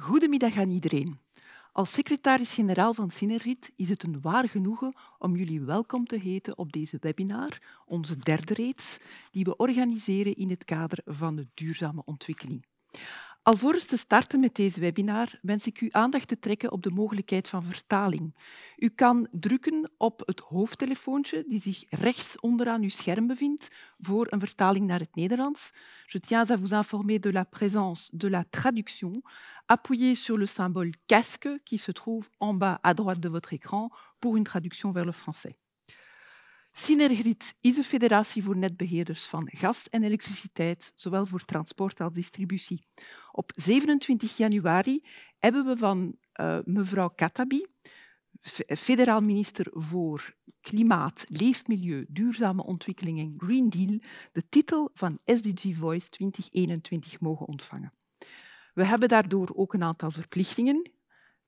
Goedemiddag aan iedereen. Als secretaris-generaal van Cinerit is het een waar genoegen om jullie welkom te heten op deze webinar, onze derde reeks, die we organiseren in het kader van de duurzame ontwikkeling. Alvorens te starten met deze webinar wens ik u aandacht te trekken op de mogelijkheid van vertaling. U kan drukken op het hoofdtelefoontje die zich rechts onderaan uw scherm bevindt voor een vertaling naar het Nederlands. Je tiens à vous informer de la présence de la traduction. Appuyez sur le symbole casque qui se trouve en bas à droite de votre écran pour une traduction vers le français. Synergrid is een federatie voor netbeheerders van gas en elektriciteit, zowel voor transport als distributie. Op 27 januari hebben we van eh, mevrouw Katabi, federaal minister voor Klimaat, Leefmilieu, Duurzame Ontwikkeling en Green Deal, de titel van SDG Voice 2021 mogen ontvangen. We hebben daardoor ook een aantal verplichtingen.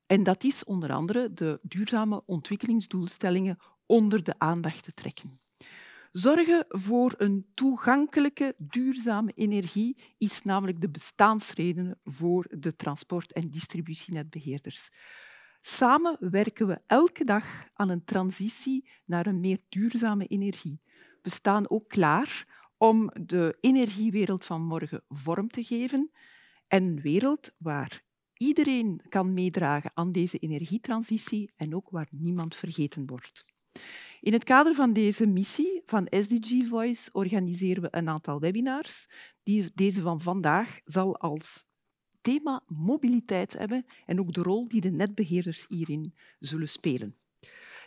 En dat is onder andere de duurzame ontwikkelingsdoelstellingen onder de aandacht te trekken. Zorgen voor een toegankelijke, duurzame energie is namelijk de bestaansreden voor de transport- en distributienetbeheerders. Samen werken we elke dag aan een transitie naar een meer duurzame energie. We staan ook klaar om de energiewereld van morgen vorm te geven en een wereld waar iedereen kan meedragen aan deze energietransitie en ook waar niemand vergeten wordt. In het kader van deze missie van SDG Voice organiseren we een aantal webinars. deze van vandaag zal als thema mobiliteit hebben en ook de rol die de netbeheerders hierin zullen spelen.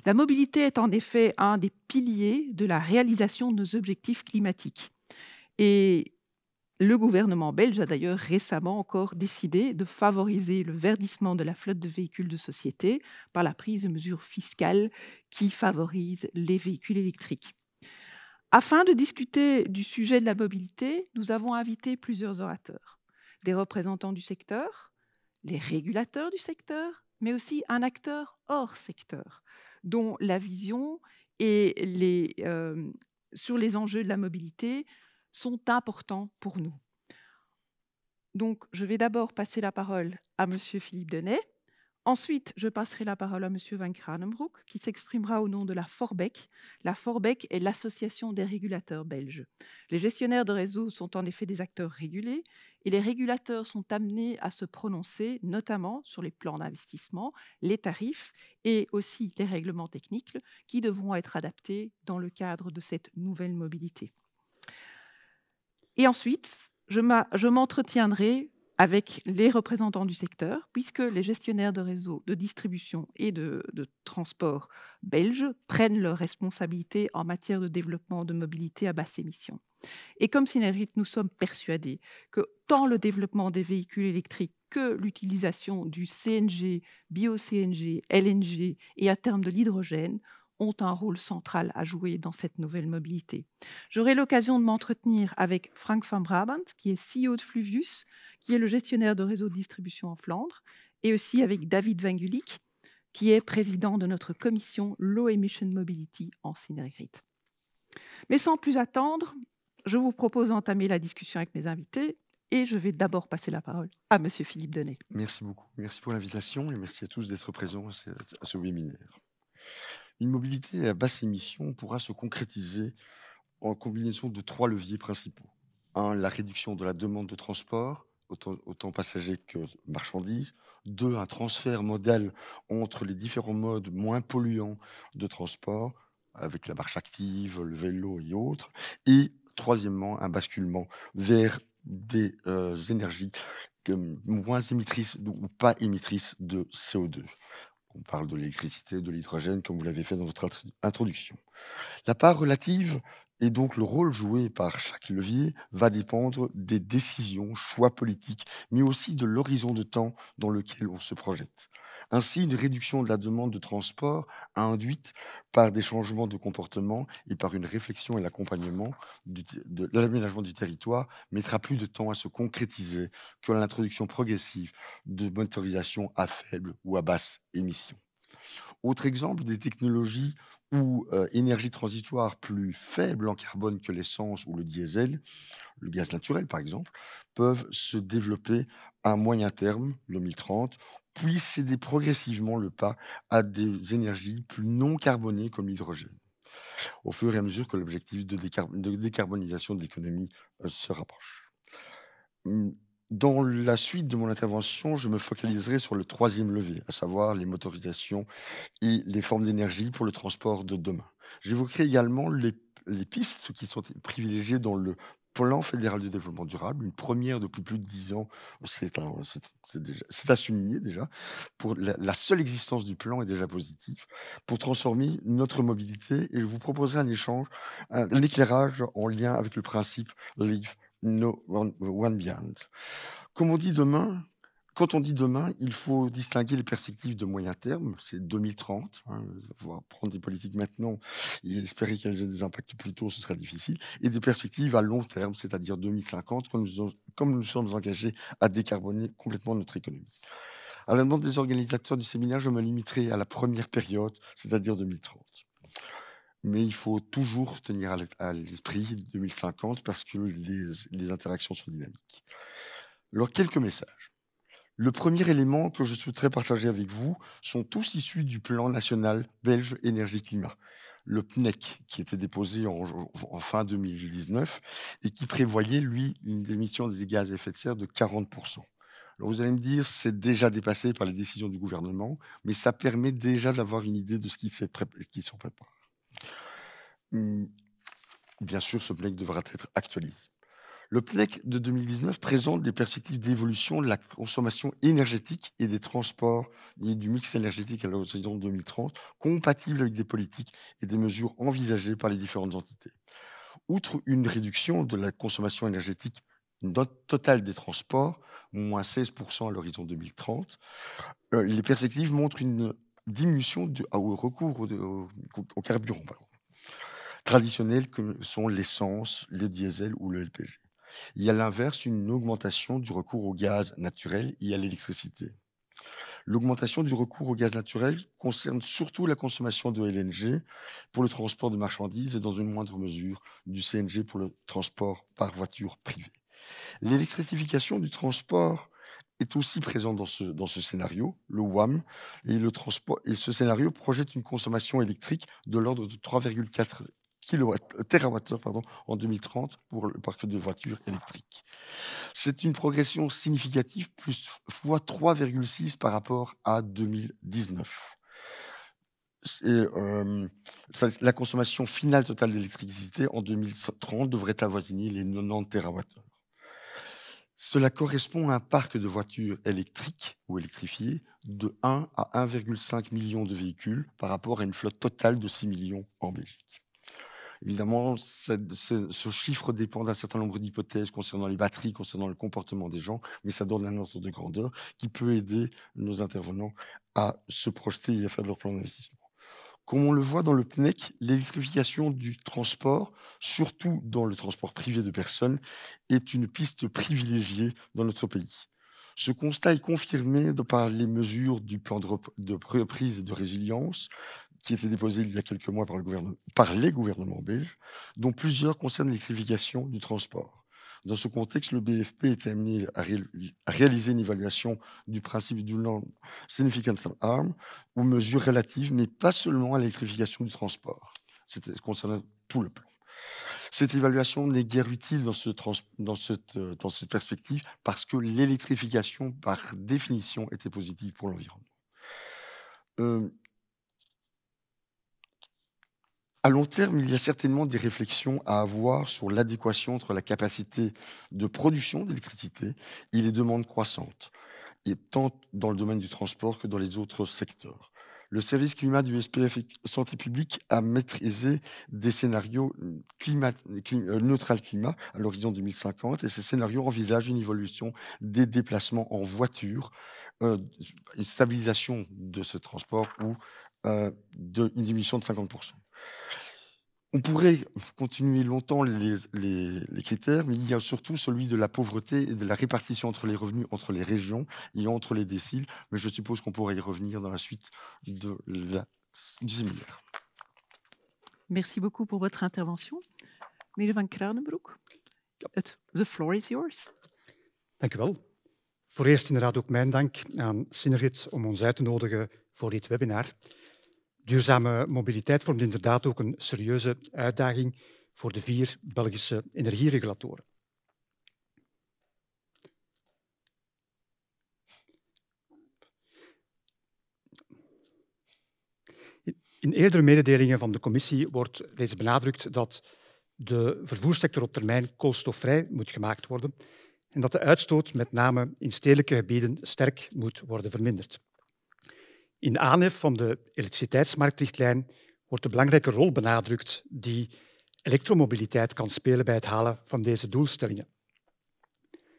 La mobilité est en effet un des piliers de la réalisation de nos objectifs climatiques. Et Le gouvernement belge a d'ailleurs récemment encore décidé de favoriser le verdissement de la flotte de véhicules de société par la prise de mesures fiscales qui favorisent les véhicules électriques. Afin de discuter du sujet de la mobilité, nous avons invité plusieurs orateurs, des représentants du secteur, les régulateurs du secteur, mais aussi un acteur hors secteur, dont la vision et les, euh, sur les enjeux de la mobilité sont importants pour nous. Donc, je vais d'abord passer la parole à M. Philippe Denet. Ensuite, je passerai la parole à M. Van Kranenbroek, qui s'exprimera au nom de la Forbec. La Forbec est l'association des régulateurs belges. Les gestionnaires de réseaux sont en effet des acteurs régulés et les régulateurs sont amenés à se prononcer notamment sur les plans d'investissement, les tarifs et aussi les règlements techniques qui devront être adaptés dans le cadre de cette nouvelle mobilité. Et ensuite, je m'entretiendrai avec les représentants du secteur, puisque les gestionnaires de réseaux de distribution et de, transport belges prennent leurs responsabilités en matière de développement de mobilité à basse émission. Et comme Synergite, nous sommes persuadés que tant le développement des véhicules électriques que l'utilisation du CNG, bio-CNG, LNG et à terme de l'hydrogène ont un rôle central à jouer dans cette nouvelle mobilité. J'aurai l'occasion de m'entretenir avec Frank van Brabant, qui est CEO de Fluvius, qui est le gestionnaire de réseau de distribution en Flandre, et aussi avec David Vangulik, qui est président de notre commission Low Emission Mobility en Synergrid. Mais sans plus attendre, je vous propose d'entamer la discussion avec mes invités et je vais d'abord passer la parole à M. Philippe Denet. Merci beaucoup. Merci pour l'invitation et merci à tous d'être présents à ce webinaire. Une mobilité à basse émission pourra se concrétiser en combinaison de trois leviers principaux. Un, la réduction de la demande de transport, autant, passagers que marchandises. Deux, un transfert modal entre les différents modes moins polluants de transport, avec la marche active, le vélo et autres. Et troisièmement, un basculement vers des euh, énergies moins émettrices ou pas émettrices de CO2. On parle de l'électricité, de l'hydrogène, comme vous l'avez fait dans votre introduction. La part relative et donc, le rôle joué par chaque levier va dépendre des décisions, choix politiques, mais aussi de l'horizon de temps dans lequel on se projette. Ainsi, une réduction de la demande de transport induite par des changements de comportement et par une réflexion et l'accompagnement de, l'aménagement du territoire mettra plus de temps à se concrétiser que l'introduction progressive de motorisations à faible ou à basse émission. Autre exemple des technologies ou énergies euh, énergie transitoire plus faibles en carbone que l'essence ou le diesel, le gaz naturel par exemple, peuvent se développer à moyen terme, 2030, puis céder progressivement le pas à des énergies plus non carbonées comme l'hydrogène, au fur et à mesure que l'objectif de, décarbonisation de l'économie euh, se rapproche hum, dans la suite de mon intervention, je me focaliserai sur le troisième levier, à savoir les motorisations et les formes d'énergie pour le transport de demain. J'évoquerai également les, pistes qui sont privilégiées dans le plan fédéral de développement durable, une première depuis plus de dix ans, c'est à souligner déjà, pour la, seule existence du plan est déjà positive, pour transformer notre mobilité, et je vous proposerai un échange, un, éclairage en lien avec le principe Live No One Beyond. Comme on dit demain, quand on dit demain, il faut distinguer les perspectives de moyen terme, c'est 2030. Hein, prendre des politiques maintenant et espérer qu'elles aient des impacts plus tôt, ce sera difficile. Et des perspectives à long terme, c'est-à-dire 2050, comme nous, comme nous sommes engagés à décarboner complètement notre économie. À la demande des organisateurs du séminaire, je me limiterai à la première période, c'est-à-dire 2030 mais il faut toujours tenir à l'esprit 2050 parce que les, interactions sont dynamiques. Alors, quelques messages. Le premier élément que je souhaiterais partager avec vous sont tous issus du plan national belge énergie-climat, le PNEC, qui était déposé en, fin 2019 et qui prévoyait, lui, une émission des gaz à effet de serre de 40%. Alors vous allez me dire, c'est déjà dépassé par les décisions du gouvernement, mais ça permet déjà d'avoir une idée de ce qui se prépare. Hum, bien sûr, ce PNEC devra être actualisé. Le PNEC de 2019 présente des perspectives d'évolution de la consommation énergétique et des transports et du mix énergétique à l'horizon 2030, compatibles avec des politiques et des mesures envisagées par les différentes entités. Outre une réduction de la consommation énergétique totale des transports, moins 16% à l'horizon 2030, euh, les perspectives montrent une diminution du, au recours au, carburant traditionnels que sont l'essence, le diesel ou le LPG. Il y a l'inverse, une augmentation du recours au gaz naturel et à l'électricité. L'augmentation du recours au gaz naturel concerne surtout la consommation de LNG pour le transport de marchandises et dans une moindre mesure du CNG pour le transport par voiture privée. L'électrification du transport est aussi présente dans ce, dans ce scénario, le WAM, et, le transport, et ce scénario projette une consommation électrique de l'ordre de 3,4 TWh pardon, en 2030 pour le parc de voitures électriques. C'est une progression significative, plus fois 3,6 par rapport à 2019. Euh, la consommation finale totale d'électricité en 2030 devrait avoisiner les 90 TWh. Cela correspond à un parc de voitures électriques ou électrifiées de 1 à 1,5 million de véhicules par rapport à une flotte totale de 6 millions en Belgique. Évidemment, ce, chiffre dépend d'un certain nombre d'hypothèses concernant les batteries, concernant le comportement des gens, mais ça donne un ordre de grandeur qui peut aider nos intervenants à se projeter et à faire leur plan d'investissement. Comme on le voit dans le PNEC, l'électrification du transport, surtout dans le transport privé de personnes, est une piste privilégiée dans notre pays. Ce constat est confirmé par les mesures du plan de, reprise et de résilience, qui été déposé il y a quelques mois par, le gouvernement, par les gouvernements belges, dont plusieurs concernent l'électrification du transport. Dans ce contexte, le BFP était amené à, réaliser une évaluation du principe du non significant harm ou mesure relative, mais pas seulement à l'électrification du transport. C'était concernant tout le plan. Cette évaluation n'est guère utile dans, ce dans, cette, dans cette perspective parce que l'électrification, par définition, était positive pour l'environnement. Euh, à long terme, il y a certainement des réflexions à avoir sur l'adéquation entre la capacité de production d'électricité et les demandes croissantes, et tant dans le domaine du transport que dans les autres secteurs. Le service climat du SPF Santé publique a maîtrisé des scénarios climat, euh, neutral climat à l'horizon 2050 et ces scénarios envisagent une évolution des déplacements en voiture, euh, une stabilisation de ce transport ou euh, de, une diminution de 50%. On pourrait continuer longtemps les, critères, mais il y a surtout celui de la pauvreté et de la répartition entre les revenus, entre les régions et entre les déciles. Mais je suppose qu'on pourrait y revenir dans la suite du séminaire. Merci beaucoup pour votre intervention. Meneer van Kranenbroek, the floor is yours. Merci. u wel. Voor eerst inderdaad ook mijn dank aan Synergit om ons uit te nodigen dit webinar. Duurzame mobiliteit vormt inderdaad ook een serieuze uitdaging voor de vier Belgische energieregulatoren. In eerdere mededelingen van de commissie wordt reeds benadrukt dat de vervoerssector op termijn koolstofvrij moet gemaakt worden en dat de uitstoot met name in stedelijke gebieden sterk moet worden verminderd. In de aanhef van de elektriciteitsmarktrichtlijn wordt de belangrijke rol benadrukt die elektromobiliteit kan spelen bij het halen van deze doelstellingen.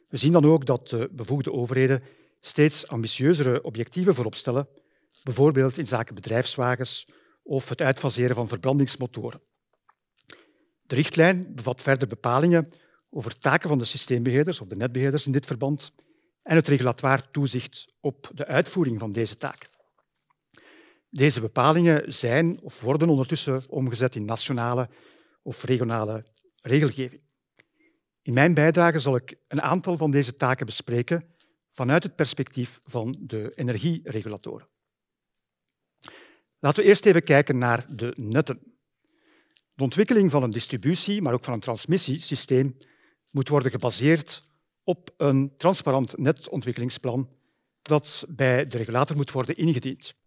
We zien dan ook dat de bevoegde overheden steeds ambitieuzere objectieven vooropstellen, bijvoorbeeld in zaken bedrijfswagens of het uitfaseren van verbrandingsmotoren. De richtlijn bevat verder bepalingen over taken van de systeembeheerders of de netbeheerders in dit verband en het regulatoire toezicht op de uitvoering van deze taken. Deze bepalingen zijn of worden ondertussen omgezet in nationale of regionale regelgeving. In mijn bijdrage zal ik een aantal van deze taken bespreken vanuit het perspectief van de energieregulatoren. Laten we eerst even kijken naar de netten. De ontwikkeling van een distributie, maar ook van een transmissiesysteem, moet worden gebaseerd op een transparant netontwikkelingsplan dat bij de regulator moet worden ingediend.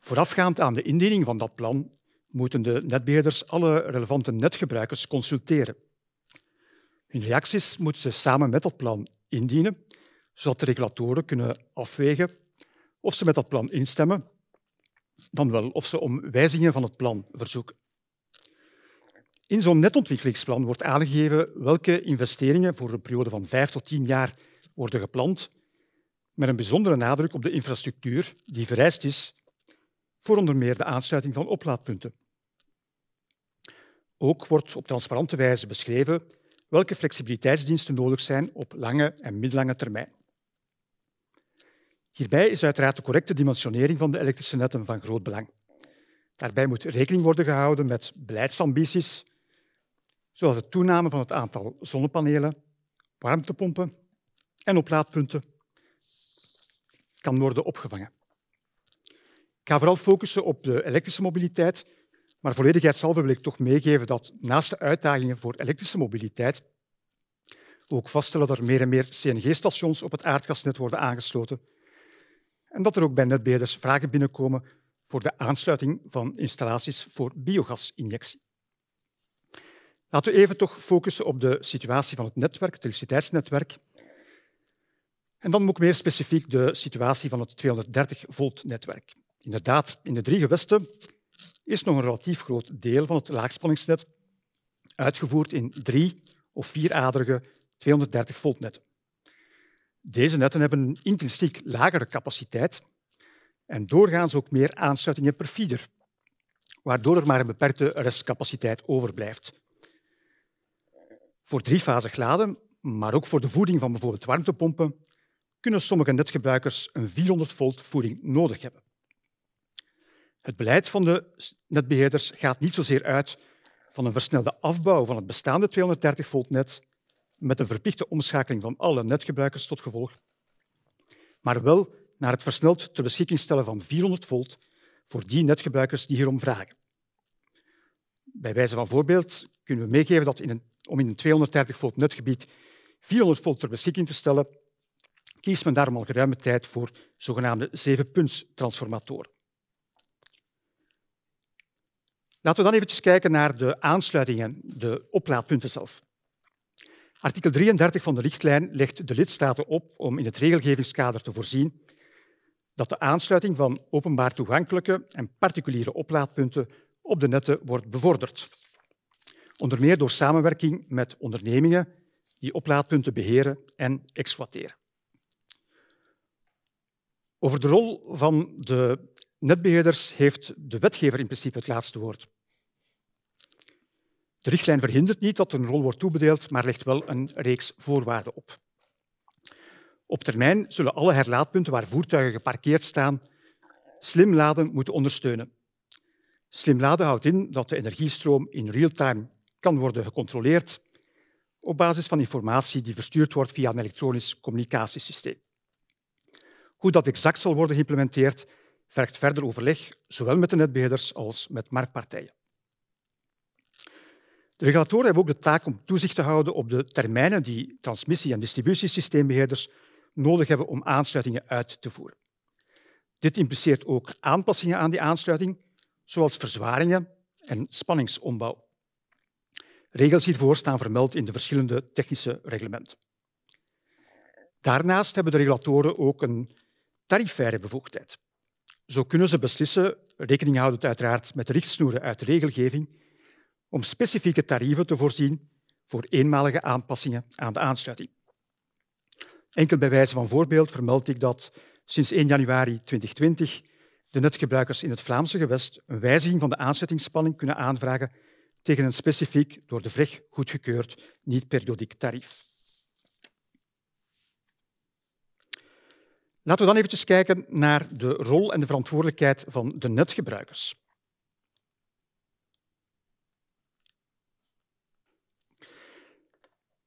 Voorafgaand aan de indiening van dat plan moeten de netbeheerders alle relevante netgebruikers consulteren. Hun reacties moeten ze samen met dat plan indienen, zodat de regulatoren kunnen afwegen of ze met dat plan instemmen, dan wel of ze om wijzigingen van het plan verzoeken. In zo'n netontwikkelingsplan wordt aangegeven welke investeringen voor een periode van 5 tot 10 jaar worden gepland, met een bijzondere nadruk op de infrastructuur die vereist is voor onder meer de aansluiting van oplaadpunten. Ook wordt op transparante wijze beschreven welke flexibiliteitsdiensten nodig zijn op lange en middellange termijn. Hierbij is uiteraard de correcte dimensionering van de elektrische netten van groot belang. Daarbij moet rekening worden gehouden met beleidsambities, zoals de toename van het aantal zonnepanelen, warmtepompen en oplaadpunten kan worden opgevangen ga vooral focussen op de elektrische mobiliteit, maar volledigheidshalve wil ik toch meegeven dat naast de uitdagingen voor elektrische mobiliteit ook vaststellen dat er meer en meer CNG-stations op het aardgasnet worden aangesloten en dat er ook bij netbeheerders vragen binnenkomen voor de aansluiting van installaties voor biogasinjectie. Laten we even toch focussen op de situatie van het netwerk, het elektriciteitsnetwerk. En dan ook meer specifiek de situatie van het 230 volt netwerk. Inderdaad, in de drie gewesten is nog een relatief groot deel van het laagspanningsnet uitgevoerd in drie- of vieraderige 230 volt netten. Deze netten hebben een intrinsiek lagere capaciteit en doorgaans ook meer aansluitingen per feeder, waardoor er maar een beperkte restcapaciteit overblijft. Voor driefasig laden, maar ook voor de voeding van bijvoorbeeld warmtepompen, kunnen sommige netgebruikers een 400 volt voeding nodig hebben. Het beleid van de netbeheerders gaat niet zozeer uit van een versnelde afbouw van het bestaande 230 volt net met een verplichte omschakeling van alle netgebruikers tot gevolg, maar wel naar het versneld ter beschikking stellen van 400 volt voor die netgebruikers die hierom vragen. Bij wijze van voorbeeld kunnen we meegeven dat in een, om in een 230 volt netgebied 400 volt ter beschikking te stellen, kiest men daarom al geruime tijd voor zogenaamde zevenpuntstransformatoren. Laten we dan eventjes kijken naar de aansluitingen, de oplaadpunten zelf. Artikel 33 van de richtlijn legt de lidstaten op om in het regelgevingskader te voorzien dat de aansluiting van openbaar toegankelijke en particuliere oplaadpunten op de netten wordt bevorderd. Onder meer door samenwerking met ondernemingen die oplaadpunten beheren en exploiteren. Over de rol van de netbeheerders heeft de wetgever in principe het laatste woord. De richtlijn verhindert niet dat een rol wordt toebedeeld, maar legt wel een reeks voorwaarden op. Op termijn zullen alle herlaadpunten waar voertuigen geparkeerd staan slim laden moeten ondersteunen. Slim laden houdt in dat de energiestroom in real-time kan worden gecontroleerd op basis van informatie die verstuurd wordt via een elektronisch communicatiesysteem. Hoe dat exact zal worden geïmplementeerd, vergt verder overleg, zowel met de netbeheerders als met marktpartijen. De regulatoren hebben ook de taak om toezicht te houden op de termijnen die transmissie- en distributiesysteembeheerders nodig hebben om aansluitingen uit te voeren. Dit impliceert ook aanpassingen aan die aansluiting, zoals verzwaringen en spanningsombouw. Regels hiervoor staan vermeld in de verschillende technische reglementen. Daarnaast hebben de regulatoren ook een tarifaire bevoegdheid. Zo kunnen ze beslissen, rekening houdend uiteraard met richtsnoeren uit de regelgeving, om specifieke tarieven te voorzien voor eenmalige aanpassingen aan de aansluiting. Enkel bij wijze van voorbeeld vermeld ik dat sinds 1 januari 2020 de netgebruikers in het Vlaamse gewest een wijziging van de aansluitingsspanning kunnen aanvragen tegen een specifiek door de VREG goedgekeurd niet-periodiek tarief. Laten we dan eventjes kijken naar de rol en de verantwoordelijkheid van de netgebruikers.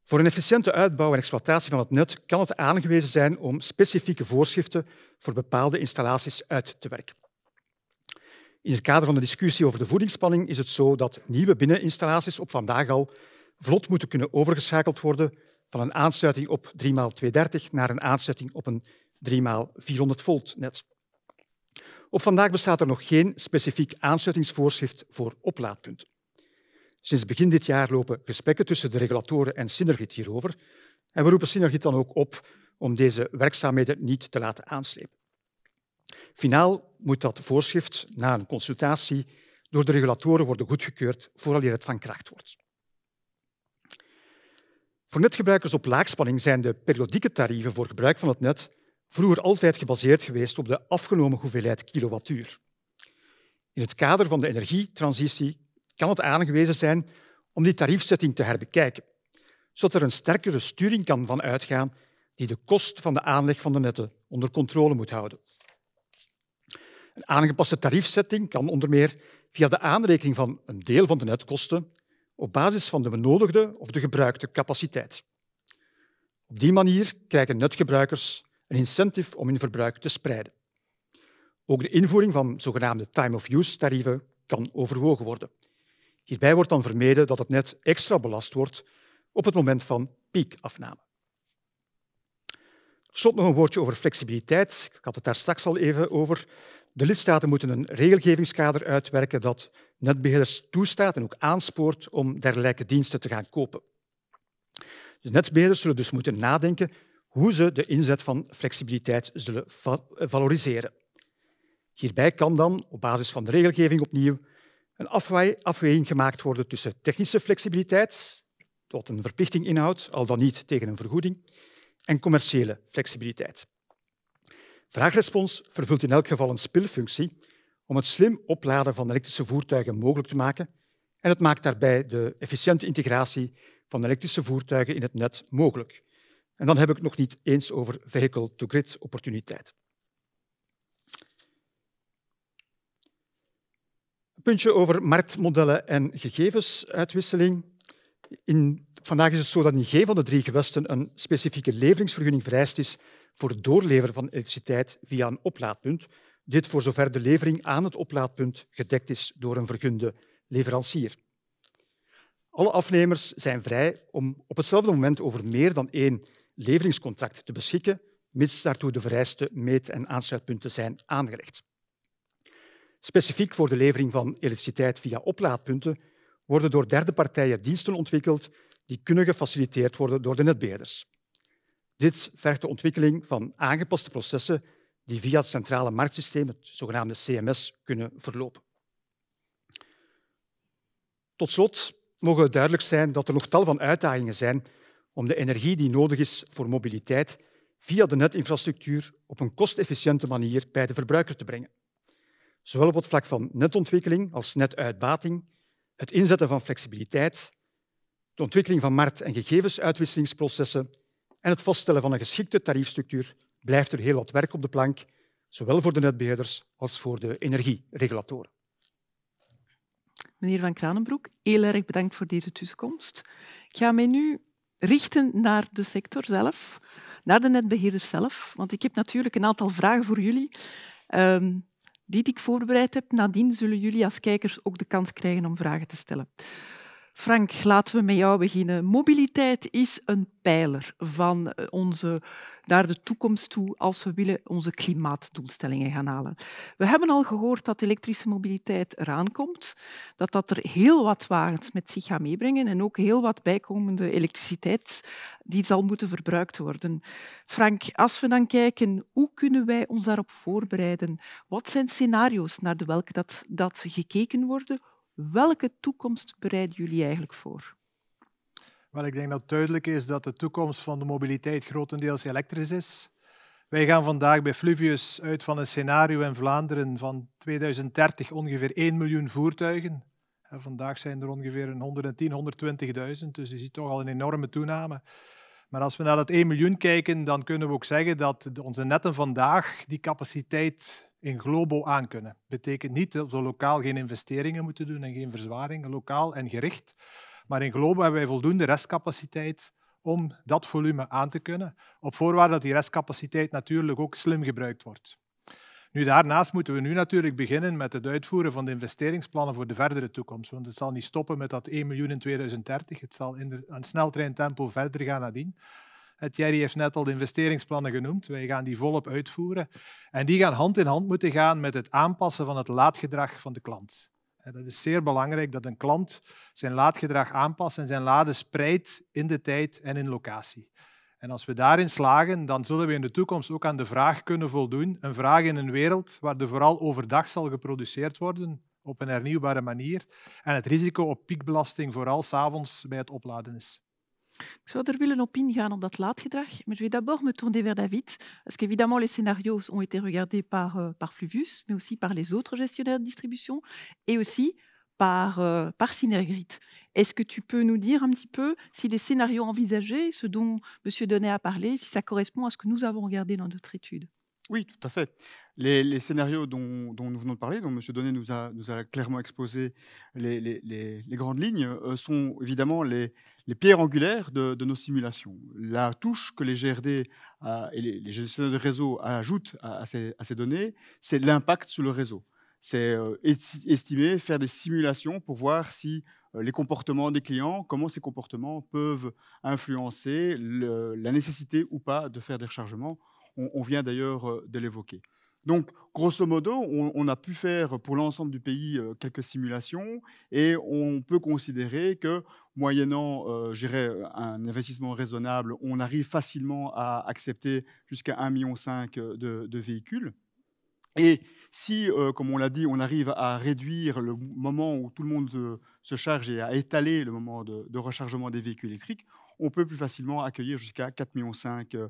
Voor een efficiënte uitbouw en exploitatie van het net kan het aangewezen zijn om specifieke voorschriften voor bepaalde installaties uit te werken. In het kader van de discussie over de voedingsspanning is het zo dat nieuwe binneninstallaties op vandaag al vlot moeten kunnen overgeschakeld worden van een aansluiting op 3x230 naar een aansluiting op een 3x400 volt net. Op vandaag bestaat er nog geen specifiek aansluitingsvoorschrift voor oplaadpunten. Sinds begin dit jaar lopen gesprekken tussen de regulatoren en Synergit hierover en we roepen Synergit dan ook op om deze werkzaamheden niet te laten aanslepen. Finaal moet dat voorschrift na een consultatie door de regulatoren worden goedgekeurd vooraleer het van kracht wordt. Voor netgebruikers op laagspanning zijn de periodieke tarieven voor gebruik van het net vroeger altijd gebaseerd geweest op de afgenomen hoeveelheid kilowattuur. In het kader van de energietransitie kan het aangewezen zijn om die tariefzetting te herbekijken, zodat er een sterkere sturing kan van uitgaan die de kost van de aanleg van de netten onder controle moet houden. Een aangepaste tariefzetting kan onder meer via de aanrekening van een deel van de netkosten op basis van de benodigde of de gebruikte capaciteit. Op die manier krijgen netgebruikers een incentive om hun verbruik te spreiden. Ook de invoering van zogenaamde time-of-use-tarieven kan overwogen worden. Hierbij wordt dan vermeden dat het net extra belast wordt op het moment van piekafname. Slot nog een woordje over flexibiliteit. Ik had het daar straks al even over. De lidstaten moeten een regelgevingskader uitwerken dat netbeheerders toestaat en ook aanspoort om dergelijke diensten te gaan kopen. De netbeheerders zullen dus moeten nadenken hoe ze de inzet van flexibiliteit zullen eh, valoriseren. Hierbij kan dan op basis van de regelgeving opnieuw een afweging gemaakt worden tussen technische flexibiliteit, wat een verplichting inhoudt, al dan niet tegen een vergoeding, en commerciële flexibiliteit. Vraagrespons vervult in elk geval een spilfunctie om het slim opladen van elektrische voertuigen mogelijk te maken en het maakt daarbij de efficiënte integratie van elektrische voertuigen in het net mogelijk en dan heb ik het nog niet eens over vehicle-to-grid opportuniteit. Een puntje over marktmodellen en gegevensuitwisseling. In, vandaag is het zo dat in geen van de drie gewesten een specifieke leveringsvergunning vereist is voor het doorleveren van elektriciteit via een oplaadpunt. Dit voor zover de levering aan het oplaadpunt gedekt is door een vergunde leverancier. Alle afnemers zijn vrij om op hetzelfde moment over meer dan één leveringscontract te beschikken, mits daartoe de vereiste meet- en aansluitpunten zijn aangelegd. Specifiek voor de levering van elektriciteit via oplaadpunten worden door derde partijen diensten ontwikkeld die kunnen gefaciliteerd worden door de netbeheerders. Dit vergt de ontwikkeling van aangepaste processen die via het centrale marktsysteem, het zogenaamde CMS, kunnen verlopen. Tot slot mogen duidelijk zijn dat er nog tal van uitdagingen zijn om de energie die nodig is voor mobiliteit via de netinfrastructuur op een kostefficiënte manier bij de verbruiker te brengen. Zowel op het vlak van netontwikkeling als netuitbating, het inzetten van flexibiliteit, de ontwikkeling van markt- en gegevensuitwisselingsprocessen en het vaststellen van een geschikte tariefstructuur blijft er heel wat werk op de plank, zowel voor de netbeheerders als voor de energieregulatoren. Meneer Van Kranenbroek, heel erg bedankt voor deze tussenkomst. Ik ga mij nu richten naar de sector zelf, naar de netbeheerders zelf. Want ik heb natuurlijk een aantal vragen voor jullie. Ehm, die ik voorbereid heb. Nadien zullen jullie als kijkers ook de kans krijgen om vragen te stellen. Frank, laten we met jou beginnen. Mobiliteit is een pijler van eh, onze, naar de toekomst toe als we willen onze klimaatdoelstellingen gaan halen. We hebben al gehoord dat elektrische mobiliteit eraan komt, dat dat er heel wat wagens met zich gaat meebrengen en ook heel wat bijkomende elektriciteit die zal moeten verbruikt worden. Frank, als we dan kijken, hoe kunnen wij ons daarop voorbereiden? Wat zijn scenario's naar welke dat, dat gekeken worden? Welke toekomst bereiden jullie eigenlijk voor? Wel, ik denk dat duidelijk is dat de toekomst van de mobiliteit grotendeels elektrisch is. Wij gaan vandaag bij Fluvius uit van een scenario in Vlaanderen van 2030 ongeveer 1 miljoen voertuigen. vandaag zijn er ongeveer 110.000 120.000, dus je ziet toch al een enorme toename. Maar als we naar dat 1 miljoen kijken, dan kunnen we ook zeggen dat onze netten vandaag die capaciteit in globo aankunnen. Betekent niet dat we lokaal geen investeringen moeten doen en geen verzwaringen, lokaal en gericht. Maar in globo hebben wij voldoende restcapaciteit om dat volume aan te kunnen, op voorwaarde dat die restcapaciteit natuurlijk ook slim gebruikt wordt. Nu, daarnaast moeten we nu natuurlijk beginnen met het uitvoeren van de investeringsplannen voor de verdere toekomst. Want het zal niet stoppen met dat 1 miljoen in 2030. Het zal in een sneltreintempo verder gaan nadien. Thierry heeft net al de investeringsplannen genoemd. Wij gaan die volop uitvoeren. En die gaan hand in hand moeten gaan met het aanpassen van het laadgedrag van de klant. En dat is zeer belangrijk dat een klant zijn laadgedrag aanpast en zijn laden spreidt in de tijd en in locatie. En als we daarin slagen, dan zullen we in de toekomst ook aan de vraag kunnen voldoen. Een vraag in een wereld waar er vooral overdag zal geproduceerd worden, op een hernieuwbare manier. En het risico op piekbelasting vooral s'avonds bij het opladen is. Er je vais d'abord me tourner vers David, parce qu'évidemment les scénarios ont été regardés par, euh, Fluvius, mais aussi par les autres gestionnaires de distribution et aussi par, euh, Est-ce que tu peux nous dire un petit peu si les scénarios envisagés, ce dont M. Donnet a parlé, si ça correspond à ce que nous avons regardé dans notre étude oui, tout à fait. Les, scénarios dont, nous venons de parler, dont M. Donnet nous a, clairement exposé les, grandes lignes, euh, sont évidemment les, pierres angulaires de, nos simulations. La touche que les GRD euh, et les, gestionnaires de réseau ajoutent à, ces, données, c'est l'impact sur le réseau. C'est euh, estimer, faire des simulations pour voir si les comportements des clients, comment ces comportements peuvent influencer la nécessité ou pas de faire des rechargements on, vient d'ailleurs euh, de l'évoquer. Donc, grosso modo, on, a pu faire pour l'ensemble du pays euh, quelques simulations et on peut considérer que, moyennant euh, j'irais, un investissement raisonnable, on arrive facilement à accepter jusqu'à 1,5 million de, de véhicules. Et si, comme on l'a dit, on arrive à réduire le moment où tout le monde se charge et à étaler le moment de, de rechargement des véhicules électriques, on peut plus facilement accueillir jusqu'à 4,5 millions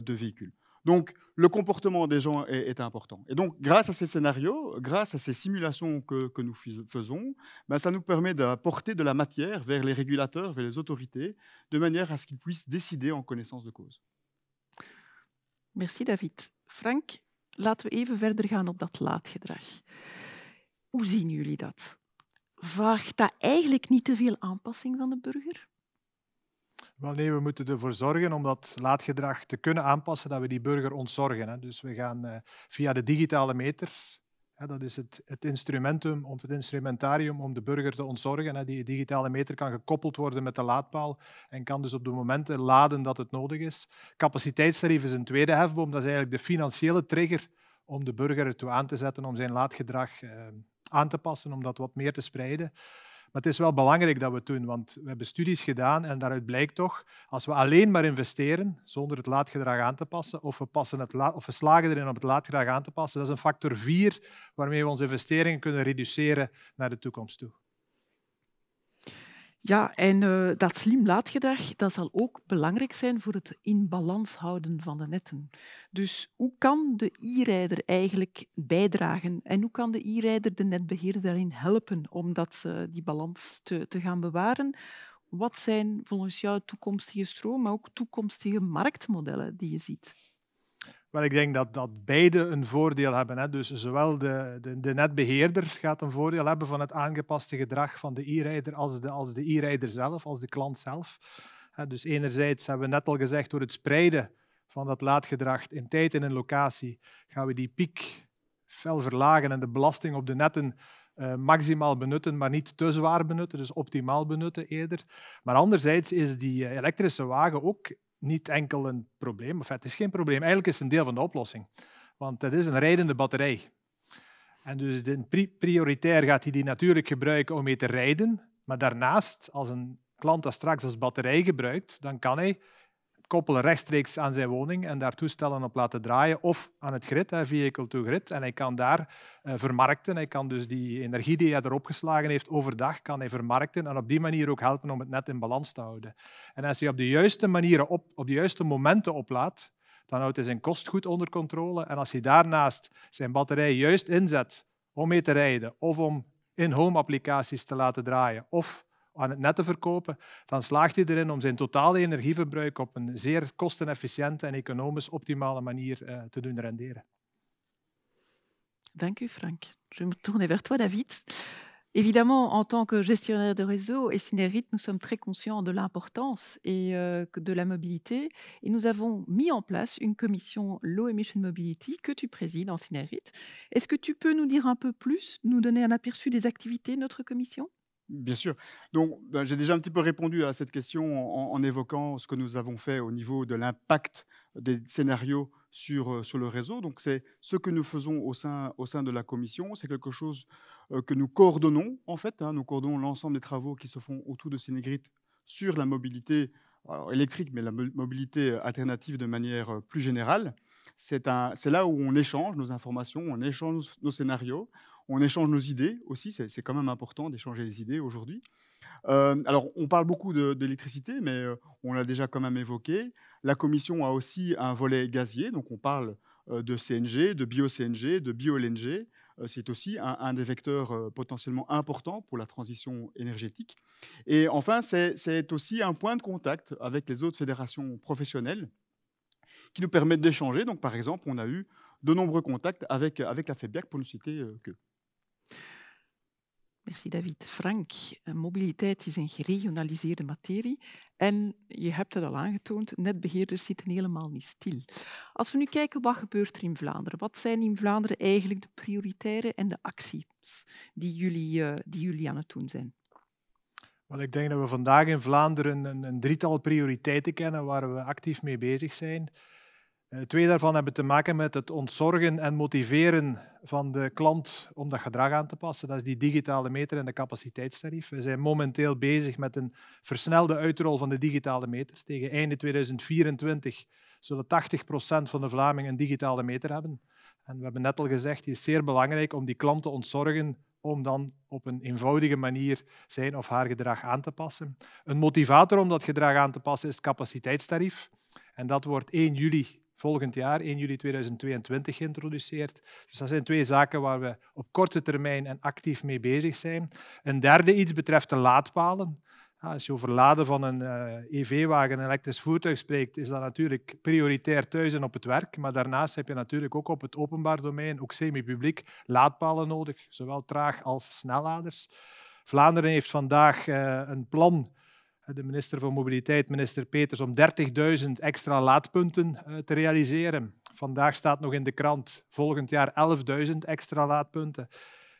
de véhicules. Donc, le comportement des gens est, important. Et donc, grâce à ces scénarios, grâce à ces simulations que, nous faisons, ben, ça nous permet d'apporter de la matière vers les régulateurs, vers les autorités, de manière à ce qu'ils puissent décider en connaissance de cause. Merci David. Frank, laten we even verder gaan op dat laadgedrag. Hoe zien jullie dat? Vraagt dat eigenlijk niet te veel aanpassing van de burger? Wel nee, we moeten ervoor zorgen om dat laadgedrag te kunnen aanpassen, dat we die burger ontzorgen. Hè. Dus we gaan eh, via de digitale meter, hè, dat is het, het, instrumentum, het instrumentarium om de burger te ontzorgen. Hè. Die digitale meter kan gekoppeld worden met de laadpaal en kan dus op de momenten laden dat het nodig is. Capaciteitstarief is een tweede hefboom, dat is eigenlijk de financiële trigger om de burger ertoe aan te zetten om zijn laadgedrag eh, aan te passen, om dat wat meer te spreiden. Maar het is wel belangrijk dat we het doen, want we hebben studies gedaan en daaruit blijkt toch, als we alleen maar investeren zonder het laadgedrag aan te passen, of we, passen het of we slagen erin om het laadgedrag aan te passen, dat is een factor 4 waarmee we onze investeringen kunnen reduceren naar de toekomst toe. Ja, en eh, dat slim laadgedrag dat zal ook belangrijk zijn voor het in balans houden van de netten. Dus hoe kan de e-rijder eigenlijk bijdragen en hoe kan de e-rijder de netbeheerder daarin helpen om dat, uh, die balans te, te gaan bewaren? Wat zijn volgens jou toekomstige stroom, maar ook toekomstige marktmodellen die je ziet? Wel, ik denk dat, dat beide een voordeel hebben. Hè. Dus zowel de, de, de, netbeheerder gaat een voordeel hebben van het aangepaste gedrag van de e-rider als de, als de e-rider zelf, als de klant zelf. Dus enerzijds hebben we net al gezegd, door het spreiden van dat laadgedrag in tijd en in locatie gaan we die piek fel verlagen en de belasting op de netten eh, maximaal benutten, maar niet te zwaar benutten, dus optimaal benutten eerder. Maar anderzijds is die eh, elektrische wagen ook niet enkel een probleem, of het is geen probleem, eigenlijk is het een deel van de oplossing. Want het is een rijdende batterij. En dus prioritair gaat hij die natuurlijk gebruiken om mee te rijden, maar daarnaast, als een klant dat straks als batterij gebruikt, dan kan hij koppelen rechtstreeks aan zijn woning en daar toestellen op laten draaien of aan het grid, vehicle to grid. En hij kan daar eh, vermarkten. Hij kan dus die energie die hij erop geslagen heeft overdag, kan hij vermarkten en op die manier ook helpen om het net in balans te houden. En als hij op de juiste manieren, op, op de juiste momenten oplaat, dan houdt hij zijn kost goed onder controle. En als hij daarnaast zijn batterij juist inzet om mee te rijden of om in-home applicaties te laten draaien of aan net verkopen, dan slaagt hij erin om zijn totale energieverbruik op een zeer kostenefficiënte en economisch optimale manier eh, te doen renderen. Dank Franck. Je me tourner vers toi, David. Évidemment, en tant que gestionnaire de réseau et SINERIT, nous sommes très conscients de l'importance et euh, de la mobilité. Et nous avons mis en place une commission Low Emission Mobility que tu présides en SINERIT. Est-ce que tu peux nous dire un peu plus, nous donner un aperçu des activités de notre commission Bien sûr. Donc, ben, j'ai déjà un petit peu répondu à cette question en, évoquant ce que nous avons fait au niveau de l'impact des scénarios sur, euh, sur le réseau. Donc, c'est ce que nous faisons au sein, au sein de la commission. C'est quelque chose euh, que nous coordonnons, en fait. Hein. nous coordonnons l'ensemble des travaux qui se font autour de Sénégrit sur la mobilité électrique, mais la mobilité euh, alternative de manière plus générale. C'est là où on échange nos informations, on échange nos scénarios, on échange nos idées aussi, c'est quand même important d'échanger les idées aujourd'hui. Euh, alors, on parle beaucoup d'électricité, mais euh, on l'a déjà quand même évoqué. La Commission a aussi un volet gazier, donc on parle euh, de CNG, de bio-CNG, de bio-LNG. c'est aussi un, des vecteurs potentiellement importants pour la transition énergétique. Et enfin, c'est aussi un point de contact avec les autres fédérations professionnelles qui nous permettent d'échanger. Donc, par exemple, on a eu de nombreux contacts avec, avec la FEBIAC, pour ne citer que. Merci David. Frank, eh, mobiliteit is een geregionaliseerde materie en je hebt het al aangetoond, netbeheerders zitten helemaal niet stil. Als we nu kijken wat gebeurt er in Vlaanderen, wat zijn in Vlaanderen eigenlijk de prioritaire en de acties die jullie, eh, die jullie aan het doen zijn? Wel, ik denk dat we vandaag in Vlaanderen een, een drietal prioriteiten kennen waar we actief mee bezig zijn. Eh, twee daarvan hebben te maken met het ontzorgen en motiveren van de klant om dat gedrag aan te passen. Dat is die digitale meter en de capaciteitstarief. We zijn momenteel bezig met een versnelde uitrol van de digitale meter. Tegen einde 2024 zullen 80% van de Vlamingen een digitale meter hebben. En we hebben net al gezegd, het is zeer belangrijk om die klant te ontzorgen om dan op een eenvoudige manier zijn of haar gedrag aan te passen. Een motivator om dat gedrag aan te passen is het capaciteitstarief. En dat wordt 1 juli volgend jaar, 1 juli 2022, geïntroduceerd. Dus dat zijn twee zaken waar we op korte termijn en actief mee bezig zijn. Een derde iets betreft de laadpalen. als je over laden van een EV-wagen, eh, e een elektrisch voertuig spreekt, is dat natuurlijk prioritair thuis en op het werk. Maar daarnaast heb je natuurlijk ook op het openbaar domein, ook semi-publiek, laadpalen nodig. Zowel traag als snelladers. Vlaanderen heeft vandaag eh, een plan de minister van Mobiliteit, minister Peters, om 30.000 extra laadpunten eh, te realiseren. Vandaag staat nog in de krant volgend jaar 11.000 extra laadpunten.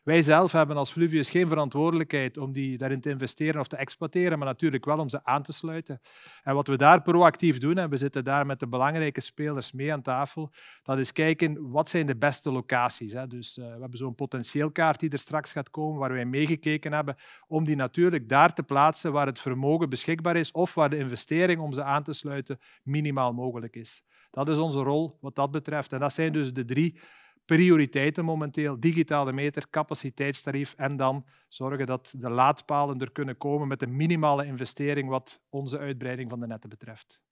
Wij zelf hebben als Fluvius geen verantwoordelijkheid om die daarin te investeren of te exploiteren, maar natuurlijk wel om ze aan te sluiten. En wat we daar proactief doen, en we zitten daar met de belangrijke spelers mee aan tafel, dat is kijken wat zijn de beste locaties. Hè? Dus eh, we hebben zo'n potentieelkaart die er straks gaat komen, waar wij meegekeken hebben, om die natuurlijk daar te plaatsen waar het vermogen beschikbaar is of waar de investering om ze aan te sluiten minimaal mogelijk is. Dat is onze rol wat dat betreft. En dat zijn dus de drie prioriteiten momenteel. Digitale meter, capaciteitstarief en dan zorgen dat de laadpalen er kunnen komen met de minimale investering wat onze uitbreiding van de netten betreft.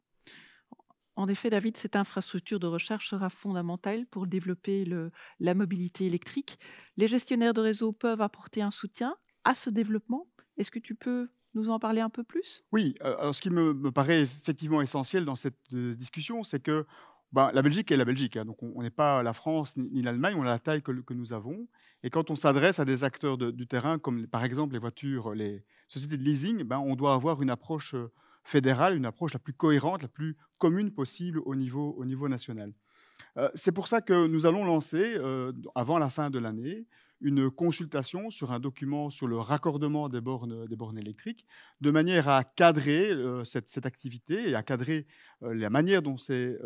En effet, David, cette infrastructure de recherche sera fondamentale pour développer le, la mobilité électrique. Les gestionnaires de réseau peuvent apporter un soutien à ce développement. Est-ce que tu peux nous en parler un peu plus Oui, euh, alors ce qui me paraît effectivement essentiel dans cette euh, discussion, c'est que ben, la Belgique est la Belgique. Hein, donc, on n'est pas la France ni, l'Allemagne, on a la taille que, nous avons. Et quand on s'adresse à des acteurs du terrain, comme par exemple les voitures, euh, les sociétés de leasing, ben, on doit avoir une approche euh, fédérale, une approche la plus cohérente, la plus commune possible au niveau, au niveau national. Euh, c'est pour ça que nous allons lancer, avant la fin de l'année, une consultation sur un document sur le raccordement des bornes, des bornes électriques, de manière à cadrer cette, cette, activité et à cadrer la manière dont ces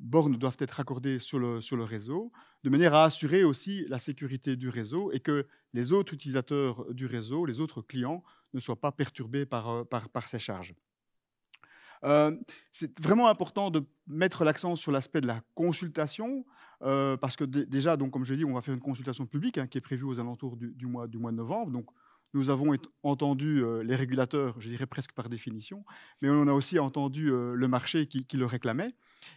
bornes doivent être raccordées sur le, réseau, de manière à assurer aussi la sécurité du réseau et que les autres utilisateurs du réseau, les autres clients, ne soient pas perturbés par, euh, ces charges. Euh, c'est vraiment important de mettre l'accent sur l'aspect de la consultation, euh, parce que déjà, donc, comme je l'ai dit, on va faire une consultation publique hein, qui est prévue aux alentours du, mois, du mois de novembre. Donc, nous avons entendu euh, les régulateurs, je dirais presque par définition, mais on a aussi entendu euh, le marché qui, le réclamait.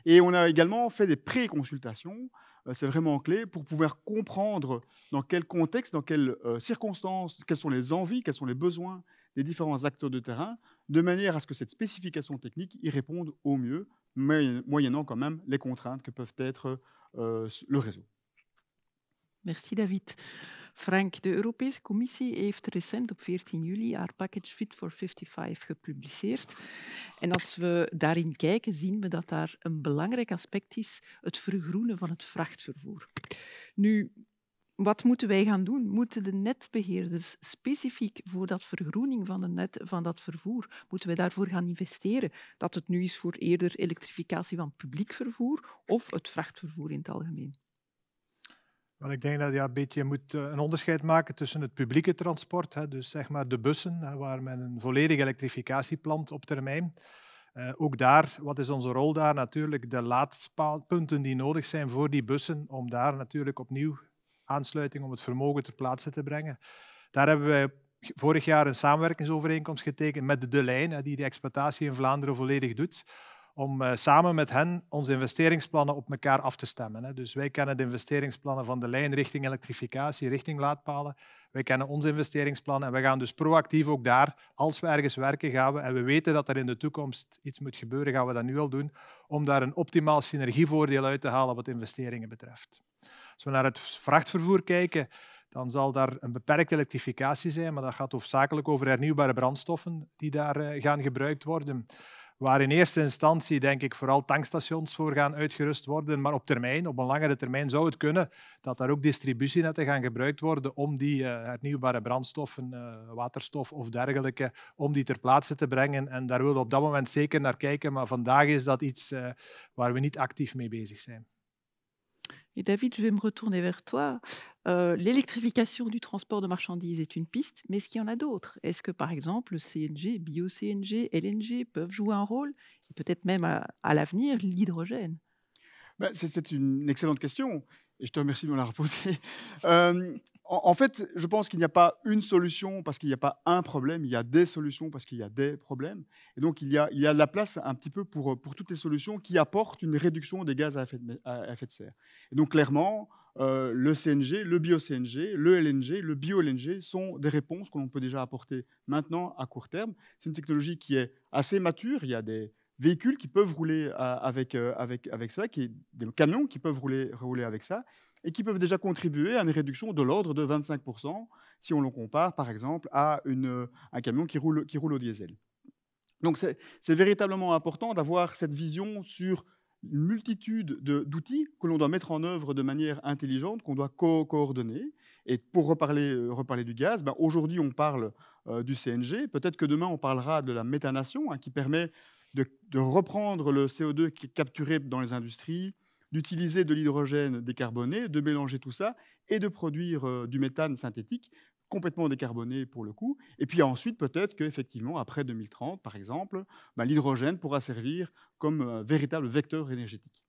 Et on a également fait des pré-consultations euh, c'est vraiment clé pour pouvoir comprendre dans quel contexte, dans quelles circonstances, quelles sont les envies, quels sont les besoins des différents acteurs de terrain, de manière à ce que cette spécification technique y réponde au mieux, moyennant quand même les contraintes que peuvent être le réseau. Merci David. Frank, de Europese Commissie heeft recent op 14 juli haar package Fit for 55 gepubliceerd. En als we daarin kijken, zien we dat daar een belangrijk aspect is het vergroenen van het vrachtvervoer. Nu, wat moeten wij gaan doen? Moeten de netbeheerders specifiek voor dat vergroening van, de net, van dat vervoer, moeten wij daarvoor gaan investeren? Dat het nu is voor eerder elektrificatie van publiek vervoer of het vrachtvervoer in het algemeen? Want ik denk dat je ja, een beetje moet eh, een onderscheid maken tussen het publieke transport, hè, dus zeg maar de bussen, hè, waar men een volledige elektrificatie plant op termijn. Eh, ook daar, wat is onze rol daar? Natuurlijk de laadpunten die nodig zijn voor die bussen, om daar natuurlijk opnieuw aansluiting om het vermogen ter plaatse te brengen. Daar hebben wij vorig jaar een samenwerkingsovereenkomst getekend met De Lijn, die de exploitatie in Vlaanderen volledig doet, om eh, samen met hen onze investeringsplannen op elkaar af te stemmen. Dus wij kennen de investeringsplannen van de lijn richting elektrificatie, richting laadpalen. Wij kennen onze investeringsplannen en we gaan dus proactief ook daar, als we ergens werken, gaan we, en we weten dat er in de toekomst iets moet gebeuren, gaan we dat nu al doen, om daar een optimaal synergievoordeel uit te halen wat investeringen betreft. Als we naar het vrachtvervoer kijken, dan zal daar een beperkte elektrificatie zijn, maar dat gaat hoofdzakelijk over hernieuwbare brandstoffen die daar eh, gaan gebruikt worden waar in eerste instantie denk ik vooral tankstations voor gaan uitgerust worden. Maar op termijn, op een langere termijn, zou het kunnen dat daar ook distributienetten gaan gebruikt worden om die eh, hernieuwbare brandstoffen, eh, waterstof of dergelijke, om die ter plaatse te brengen. En daar willen we op dat moment zeker naar kijken. Maar vandaag is dat iets eh, waar we niet actief mee bezig zijn. Et David, je vais me retourner vers toi. L'électrification du transport de marchandises est une piste, mais est-ce qu'il y en a d'autres Est-ce que, par exemple, le CNG, bio-CNG, LNG peuvent jouer un rôle peut-être même à, l'avenir, l'hydrogène bah, C'est une excellente question et je te remercie de me la reposer. Euh, en, fait, je pense qu'il n'y a pas une solution parce qu'il n'y a pas un problème, il y a des solutions parce qu'il y a des problèmes. Et donc, il y a, il y a de la place un petit peu pour, pour toutes les solutions qui apportent une réduction des gaz à effet de, à effet de serre. Et donc, clairement, euh, le CNG, le bio-CNG, le LNG, le bio-LNG sont des réponses que l'on peut déjà apporter maintenant à court terme. C'est une technologie qui est assez mature, il y a des véhicules qui peuvent rouler euh, euh, avec, avec, avec ça, qui, des camions qui peuvent rouler, rouler avec ça, et qui peuvent déjà contribuer à une réduction de l'ordre de 25% si on le compare, par exemple, à une, euh, un camion qui roule, qui roule au diesel. Donc c'est véritablement important d'avoir cette vision sur une multitude d'outils que l'on doit mettre en œuvre de manière intelligente, qu'on doit coordonner. Et pour reparler, reparler du gaz, ben, aujourd'hui on parle du CNG, peut-être que demain on parlera de la méthanation, hein, qui permet de, reprendre le CO2 qui est capturé dans les industries, d'utiliser de l'hydrogène décarboné, de mélanger tout ça et de produire euh, du méthane synthétique complètement décarboné pour le coup. Et puis ensuite, peut-être qu'effectivement, après 2030, par exemple, bah, l'hydrogène pourra servir comme euh, véritable vecteur énergétique.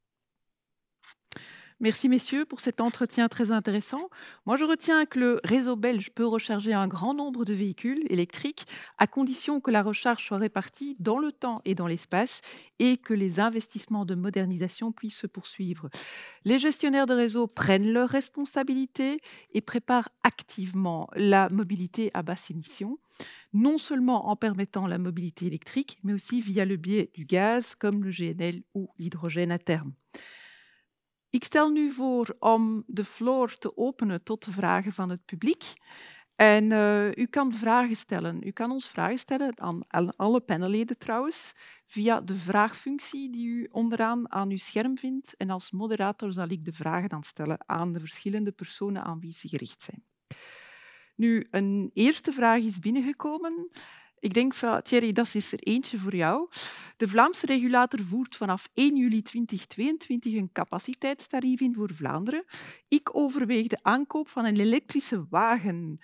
Merci messieurs pour cet entretien très intéressant. Moi je retiens que le réseau belge peut recharger un grand nombre de véhicules électriques à condition que la recharge soit répartie dans le temps et dans l'espace et que les investissements de modernisation puissent se poursuivre. Les gestionnaires de réseau prennent leurs responsabilités et préparent activement la mobilité à basse émission, non seulement en permettant la mobilité électrique, mais aussi via le biais du gaz comme le GNL ou l'hydrogène à terme. Ik stel nu voor om de floor te openen tot de vragen van het publiek. En eh, u kan vragen stellen. U kan ons vragen stellen, aan alle panelleden trouwens, via de vraagfunctie die u onderaan aan uw scherm vindt. En als moderator zal ik de vragen dan stellen aan de verschillende personen aan wie ze gericht zijn. Nu, een eerste vraag is binnengekomen. Ik denk, Thierry, dat is er eentje voor jou. De Vlaamse regulator voert vanaf 1 juli 2022 een capaciteitstarief in voor Vlaanderen. Ik overweeg de aankoop van een elektrische wagen.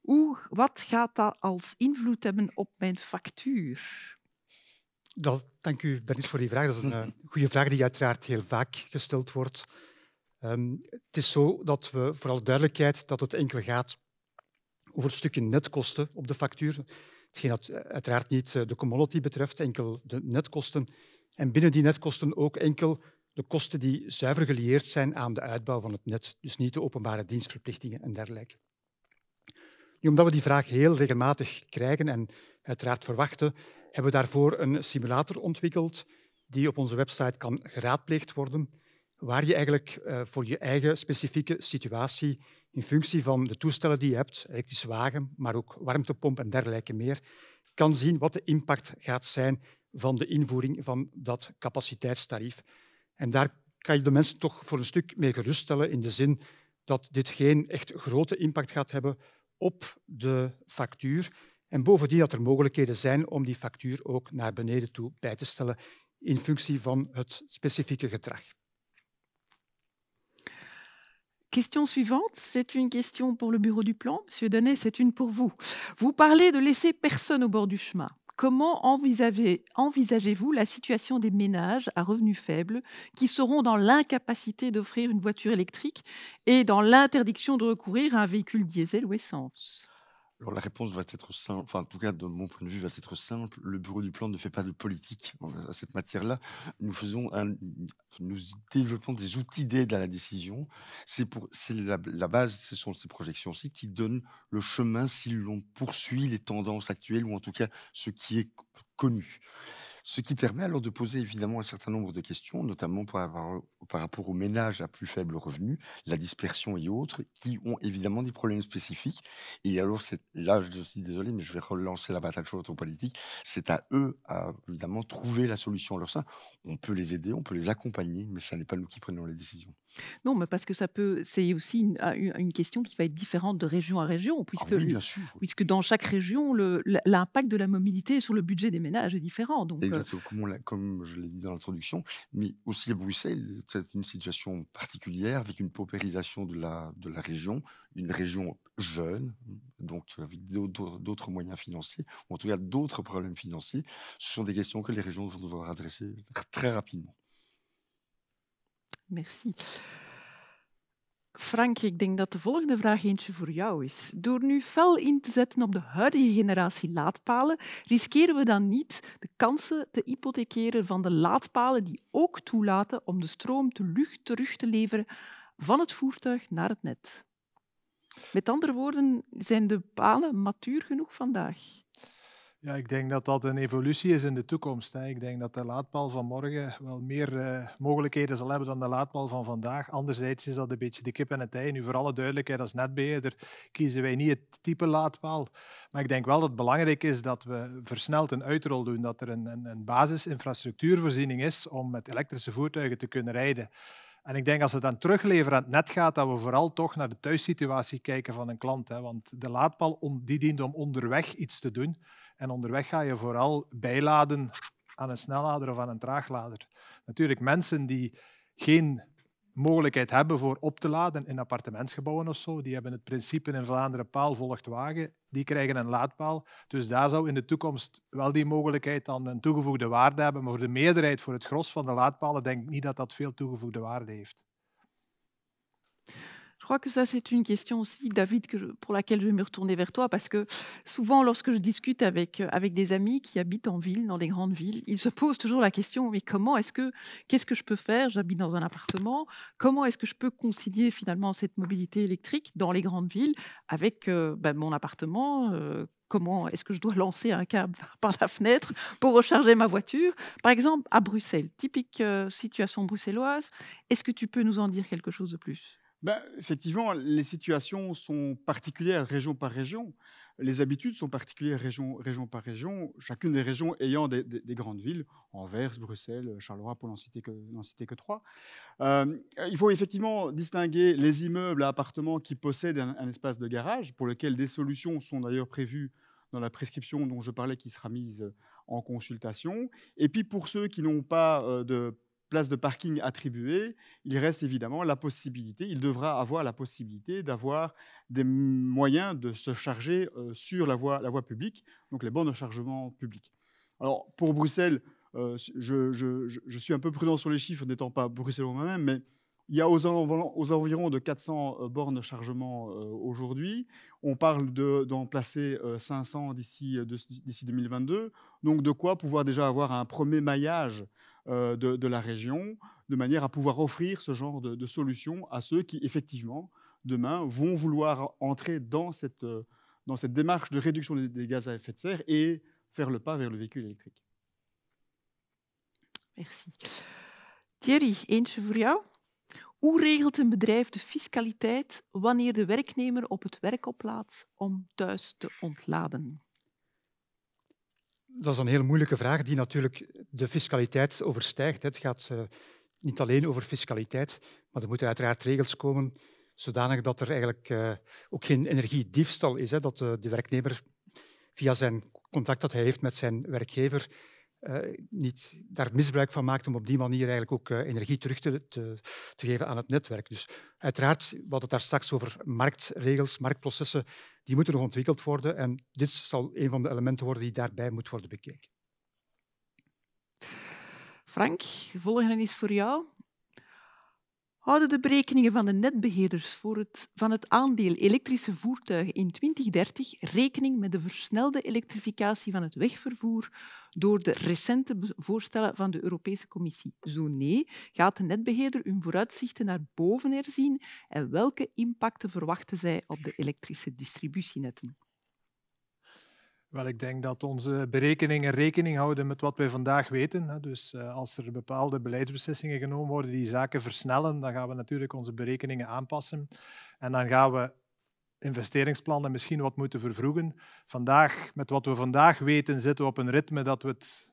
Hoe, wat gaat dat als invloed hebben op mijn factuur? Dat, dank u, Dennis voor die vraag. Dat is een eh, goede vraag die uiteraard heel vaak gesteld wordt. Ehm, het is zo dat we, vooral duidelijkheid, dat het enkel gaat over het stukje netkosten op de factuur hetgeen dat eh, uiteraard niet eh, de commodity betreft, enkel de netkosten. En binnen die netkosten ook enkel de kosten die zuiver gelieerd zijn aan de uitbouw van het net, dus niet de openbare dienstverplichtingen en dergelijke. Nu, omdat we die vraag heel regelmatig krijgen en uiteraard verwachten, hebben we daarvoor een simulator ontwikkeld die op onze website kan geraadpleegd worden, waar je eigenlijk eh, voor je eigen specifieke situatie in functie van de toestellen die je hebt, elektrische wagen, maar ook warmtepomp en dergelijke meer, kan zien wat de impact gaat zijn van de invoering van dat capaciteitstarief. En daar kan je de mensen toch voor een stuk mee geruststellen in de zin dat dit geen echt grote impact gaat hebben op de factuur. En bovendien dat er mogelijkheden zijn om die factuur ook naar beneden toe bij te stellen in functie van het specifieke gedrag. Question suivante, c'est une question pour le bureau du plan. Monsieur Donnet, c'est une pour vous. Vous parlez de laisser personne au bord du chemin. Comment envisagez-vous la situation des ménages à revenus faibles qui seront dans l'incapacité d'offrir une voiture électrique et dans l'interdiction de recourir à un véhicule diesel ou essence alors la réponse va être simple, enfin en tout cas de mon point de vue va être simple. Le bureau du plan ne fait pas de politique à cette matière-là. Nous faisons, un, nous développons des outils d'aide à la décision. C'est pour, c'est la, la, base, ce sont ces projections-ci qui donnent le chemin si l'on poursuit les tendances actuelles ou en tout cas ce qui est connu. Ce qui permet alors de poser évidemment un certain nombre de questions, notamment par, par rapport aux ménages à plus faible revenu, la dispersion et autres, qui ont évidemment des problèmes spécifiques. Et alors, là, je suis désolé, mais je vais relancer la bataille sur l'autopolitique. C'est à eux, évidemment, évidemment, trouver la solution à leur On peut les aider, on peut les accompagner, mais ce n'est pas nous qui prenons les décisions. Non, mais parce que ça peut, c'est aussi une, question qui va être différente de région à région, ah puisque, oui, bien sûr. puisque dans chaque région, le, l'impact de la mobilité sur le budget des ménages est différent. Donc, euh, comme, je l'ai dit dans l'introduction, mais aussi à Bruxelles, c'est une situation particulière avec une paupérisation de la, de la région, une région jeune, donc avec d'autres moyens financiers, ou en tout cas d'autres problèmes financiers. Ce sont des questions que les régions vont devoir adresser très rapidement. Merci. Frank, ik denk dat de volgende vraag eentje voor jou is. Door nu fel in te zetten op de huidige generatie laadpalen, riskeren we dan niet de kansen te hypothekeren van de laadpalen die ook toelaten om de stroom te lucht terug te leveren van het voertuig naar het net? Met andere woorden, zijn de palen matuur genoeg vandaag? Ja, ik denk dat dat een evolutie is in de toekomst. Hè. Ik denk dat de laadpaal van morgen wel meer eh, mogelijkheden zal hebben dan de laadpaal van vandaag. Anderzijds is dat een beetje de kip en het ei. Nu, voor alle duidelijkheid, als netbeheerder kiezen wij niet het type laadpaal. Maar ik denk wel dat het belangrijk is dat we versneld een uitrol doen, dat er een, een, een basisinfrastructuurvoorziening is om met elektrische voertuigen te kunnen rijden. En ik denk als het dan terugleveren aan het net gaat, dat we vooral toch naar de thuissituatie kijken van een klant. Hè. Want de laadpaal die dient om onderweg iets te doen. En onderweg ga je vooral bijladen aan een snellader of aan een traaglader. Natuurlijk, mensen die geen mogelijkheid hebben voor op te laden in appartementsgebouwen of zo, die hebben het principe in Vlaanderen paal volgt wagen, die krijgen een laadpaal. Dus daar zou in de toekomst wel die mogelijkheid dan een toegevoegde waarde hebben. Maar voor de meerderheid, voor het gros van de laadpalen, denk ik niet dat dat veel toegevoegde waarde heeft. Je crois que ça, c'est une question aussi, David, pour laquelle je vais me retourner vers toi, parce que souvent, lorsque je discute avec, euh, avec des amis qui habitent en ville, dans les grandes villes, ils se posent toujours la question, mais comment est-ce que, qu'est-ce que je peux faire J'habite dans un appartement. Comment est-ce que je peux concilier finalement cette mobilité électrique dans les grandes villes avec euh, ben, mon appartement euh, comment est-ce que je dois lancer un câble par la fenêtre pour recharger ma voiture Par exemple, à Bruxelles, typique situation bruxelloise, est-ce que tu peux nous en dire quelque chose de plus bah, effectivement, les situations sont particulières région par région. Les habitudes sont particulières région, région par région, chacune des régions ayant des, grandes villes, Anvers, Bruxelles, Charleroi, pour n'en citer que, que trois. Euh, il faut effectivement distinguer les immeubles à appartements qui possèdent un espace de garage, pour lequel des solutions sont d'ailleurs prévues dans la prescription dont je parlais qui sera mise en consultation. Et puis pour ceux qui n'ont pas euh, de place de parking attribuée, il reste évidemment la possibilité, il devra avoir la possibilité d'avoir des moyens de se charger euh, sur la voie, publique, donc les bornes de chargement publiques. Alors pour Bruxelles, euh, je, suis un peu prudent sur les chiffres, n'étant pas bruxellois moi-même, mais il y a aux, environs de 400 euh, bornes de chargement aujourd'hui. On parle d'en placer 500 d'ici 2022. Donc de quoi pouvoir déjà avoir un premier maillage euh, de, la région, de manière à pouvoir offrir ce genre de, solution à ceux qui, effectivement, demain, vont vouloir entrer dans cette, euh, dans cette démarche de réduction des, gaz à effet de serre et faire le pas vers le véhicule électrique. Merci. Thierry, eentje voor jou. Hoe regelt een bedrijf de fiscaliteit wanneer de werknemer op het werk oplaat om thuis te ontladen? dat is een heel moeilijke vraag die natuurlijk de fiscaliteit overstijgt. Het gaat eh, niet alleen over fiscaliteit, maar er moeten uiteraard regels komen zodanig dat er eigenlijk eh, ook geen energiediefstal is. Hè, dat eh, de werknemer via zijn contact dat hij heeft met zijn werkgever eh, niet daar misbruik van maakt om op die manier eigenlijk ook eh, energie terug te, te, te, geven aan het netwerk. Dus uiteraard, we hadden het daar straks over marktregels, marktprocessen, die moeten nog ontwikkeld worden en dit zal een van de elementen worden die daarbij moet worden bekeken. Frank, volgende is voor jou houden de berekeningen van de netbeheerders voor het, van het aandeel elektrische voertuigen in 2030 rekening met de versnelde elektrificatie van het wegvervoer door de recente voorstellen van de Europese Commissie? Zo nee, gaat de netbeheerder hun vooruitzichten naar boven herzien en welke impacten verwachten zij op de elektrische distributienetten? Wel, ik denk dat onze berekeningen rekening houden met wat wij vandaag weten. Dus eh, als er bepaalde beleidsbeslissingen genomen worden die zaken versnellen, dan gaan we natuurlijk onze berekeningen aanpassen. En dan gaan we investeringsplannen misschien wat moeten vervroegen. Vandaag, met wat we vandaag weten, zitten we op een ritme dat we het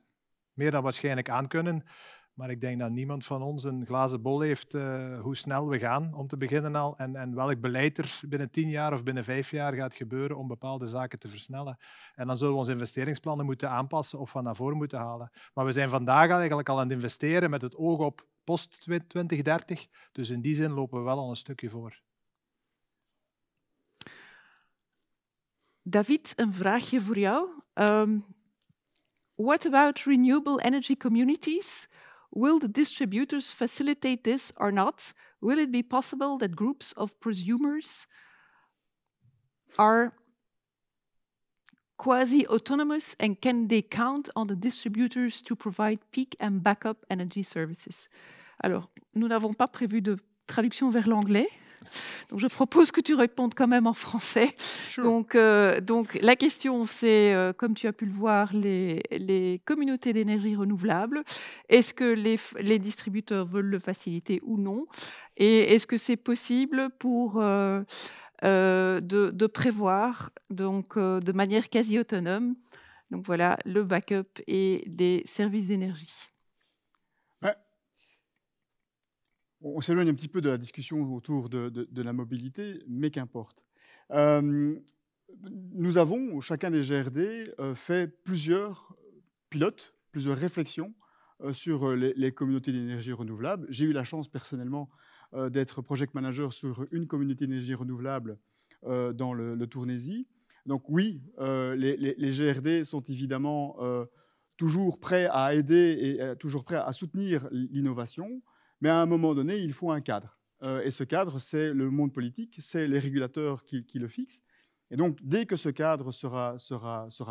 meer dan waarschijnlijk aankunnen. Maar ik denk dat niemand van ons een glazen bol heeft eh, hoe snel we gaan, om te beginnen al, en, en welk beleid er binnen tien jaar of binnen vijf jaar gaat gebeuren om bepaalde zaken te versnellen. En dan zullen we onze investeringsplannen moeten aanpassen of van naar voren moeten halen. Maar we zijn vandaag eigenlijk al aan het investeren met het oog op post 2030. Dus in die zin lopen we wel al een stukje voor. David, een vraagje voor jou. Um, what about renewable energy communities? Will the distributors facilitate this or not? Will it be possible that groups of presumers are quasi autonomous and can they count on the distributors to provide peak and backup energy services? Alors, nous n'avons pas prévu de traduction vers l'anglais. je propose que tu répondes quand même en français. Euh, donc, la question, c'est, euh, comme tu as pu le voir, les, communautés d'énergie renouvelable, est-ce que les, distributeurs veulent le faciliter ou non Et est-ce que c'est possible pour... Euh, de, prévoir donc de manière quasi autonome donc voilà le backup et des services d'énergie. on s'éloigne un petit peu de la discussion autour de, la mobilité, mais qu'importe. Euh, nous avons, chacun des GRD, euh, fait plusieurs pilotes, plusieurs réflexions euh, sur les, communautés d'énergie renouvelable. J'ai eu la chance personnellement d'être project manager sur une communauté d'énergie renouvelable dans le, le Donc oui, les, GRD sont évidemment toujours prêts à aider et toujours prêts à soutenir l'innovation. Mais à un moment donné, il faut un cadre. Euh, et ce cadre, c'est le monde politique, c'est les régulateurs qui, le fixent. Et donc, dès que ce cadre sera,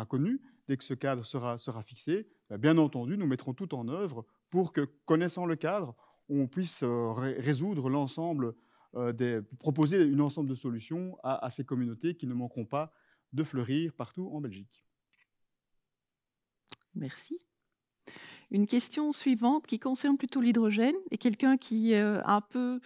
connu, dès que ce cadre sera, fixé, bah, bien entendu, nous mettrons tout en œuvre pour que, connaissant le cadre, on puisse euh, résoudre l'ensemble euh, proposer une ensemble de solutions à, ces communautés qui ne manqueront pas de fleurir partout en Belgique. Merci une question suivante qui concerne plutôt l'hydrogène et quelqu'un qui euh, un peu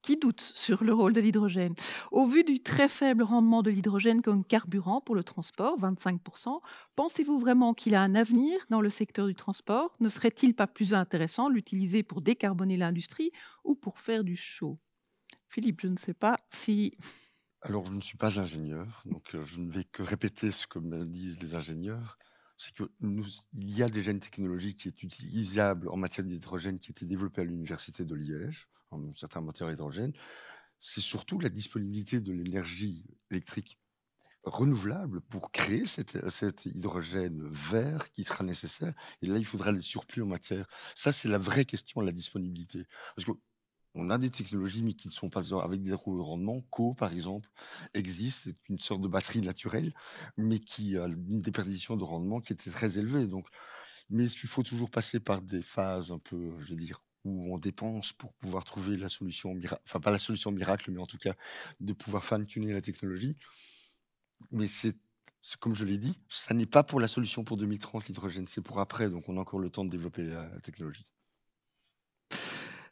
qui doute sur le rôle de l'hydrogène. Au vu du très faible rendement de l'hydrogène comme carburant pour le transport, 25%, pensez-vous vraiment qu'il a un avenir dans le secteur du transport Ne serait-il pas plus intéressant l'utiliser pour décarboner l'industrie ou pour faire du chaud Philippe, je ne sais pas si... Alors, je ne suis pas ingénieur, donc euh, je ne vais que répéter ce que me disent les ingénieurs c'est qu'il y a déjà une technologie qui est utilisable en matière d'hydrogène qui a été développée à l'université de Liège, en certains moteurs d'hydrogène. C'est surtout la disponibilité de l'énergie électrique renouvelable pour créer cet, cet, hydrogène vert qui sera nécessaire. Et là, il faudra les surplus en matière. Ça, c'est la vraie question, la disponibilité. Parce que on a des technologies, mais qui ne sont pas avec des rendement. Co, par exemple, existe, c'est une sorte de batterie naturelle, mais qui a une déperdition de rendement qui était très élevée. Donc, mais il faut toujours passer par des phases un peu, je veux dire, où on dépense pour pouvoir trouver la solution enfin pas la solution miracle, mais en tout cas de pouvoir fine tuner la technologie. Mais c'est comme je l'ai dit, ça n'est pas pour la solution pour 2030 l'hydrogène, c'est pour après, donc on a encore le temps de développer la technologie.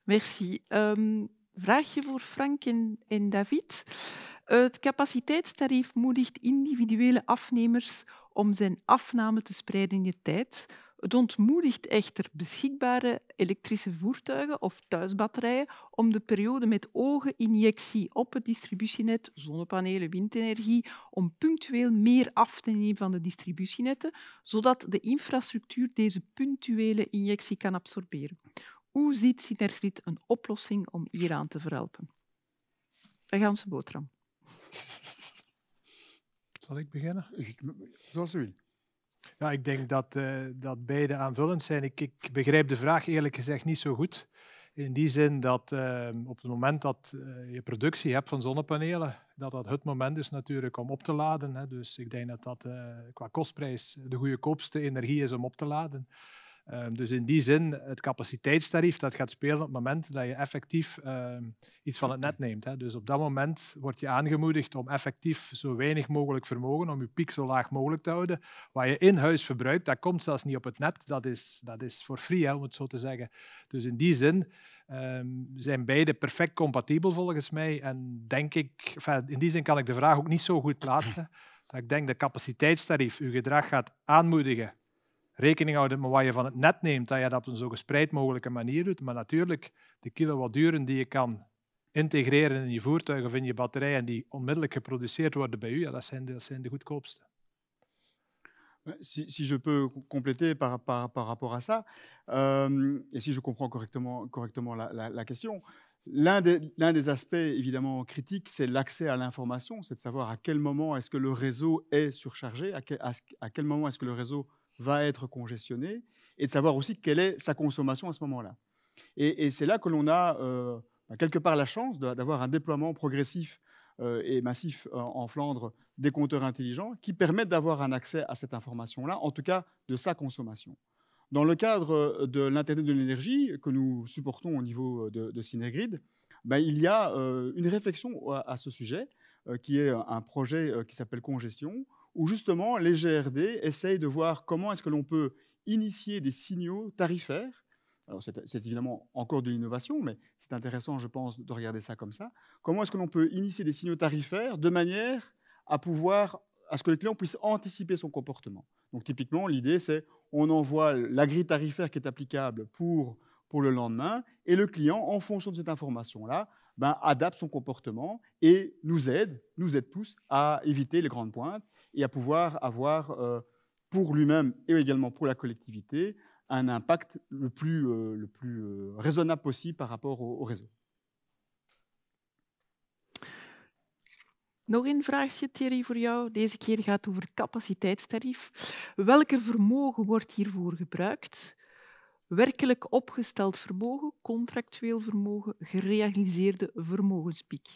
Merci. Ehm, vraagje voor Frank en, David. Eh, het capaciteitstarief moedigt individuele afnemers om zijn afname te spreiden in de tijd. Het ontmoedigt echter beschikbare elektrische voertuigen of thuisbatterijen om de periode met ogen injectie op het distributienet, zonnepanelen, windenergie, om punctueel meer af te nemen van de distributienetten, zodat de infrastructuur deze punctuele injectie kan absorberen. Hoe ziet Sinergriet een oplossing om hieraan te verhelpen? De ganse boterham. Zal ik beginnen? Ik, zoals u wil. Ja, ik denk dat, eh, dat beide aanvullend zijn. Ik, ik, begrijp de vraag eerlijk gezegd niet zo goed. In die zin dat eh, op het moment dat eh, je productie hebt van zonnepanelen, dat dat het moment is natuurlijk om op te laden. Hè. Dus ik denk dat dat qua kostprijs de goede koopste energie is om op te laden. Ehm, dus in die zin, het capaciteitstarief dat gaat spelen op het moment dat je effectief ehm, iets van het net neemt. Hè. Dus op dat moment word je aangemoedigd om effectief zo weinig mogelijk vermogen, om je piek zo laag mogelijk te houden. Wat je in huis verbruikt, dat komt zelfs niet op het net. Dat is, dat is voor free, hè, om het zo te zeggen. Dus in die zin ehm, zijn beide perfect compatibel volgens mij. En denk ik, in die zin kan ik de vraag ook niet zo goed plaatsen. Dat ik denk dat de capaciteitstarief uw gedrag gaat aanmoedigen rekening houden met wat je van het net neemt, dat je dat op een zo gespreid mogelijke manier doet. Maar natuurlijk, de kilowatturen die je kan integreren in je voertuig of in je batterij en die onmiddellijk geproduceerd worden bij u, ja, dat, zijn de, dat zijn de goedkoopste. Si, si, je peux compléter par, par, par rapport à ça, euh, et si je comprends correctement, correctement la, la, la question, l'un des, l'un des, aspects évidemment critiques, c'est l'accès à l'information, c'est de savoir à quel moment est-ce que le réseau est surchargé, à quel, à, à quel moment est-ce que le réseau va être congestionné et de savoir aussi quelle est sa consommation à ce moment-là. Et, c'est là que l'on a euh, bah, quelque part la chance d'avoir un déploiement progressif euh, et massif euh, en, Flandre des compteurs intelligents qui permettent d'avoir un accès à cette information-là, en tout cas de sa consommation. Dans le cadre de l'Internet de l'énergie que nous supportons au niveau de, de Cinegrid, bah, il y a une réflexion à ce sujet, qui est un projet qui s'appelle Congestion, où justement les GRD essayent de voir comment est-ce que l'on peut initier des signaux tarifaires. Alors c'est évidemment encore de l'innovation, mais c'est intéressant, je pense, de regarder ça comme ça. Comment est-ce que l'on peut initier des signaux tarifaires de manière à pouvoir à ce que le client puisse anticiper son comportement. Donc typiquement, l'idée c'est on envoie la grille tarifaire qui est applicable pour pour le lendemain, et le client, en fonction de cette information-là, ben, adapte son comportement et nous aide, nous aide tous à éviter les grandes pointes et à pouvoir avoir euh, pour lui-même et également pour la collectivité un impact le plus, euh, euh, raisonnable possible par rapport au, réseau. Nog een vraagje, Thierry, voor jou. Deze keer gaat het over capaciteitstarief. Welke vermogen wordt hiervoor gebruikt? Werkelijk opgesteld vermogen, contractueel vermogen, gerealiseerde vermogenspiek.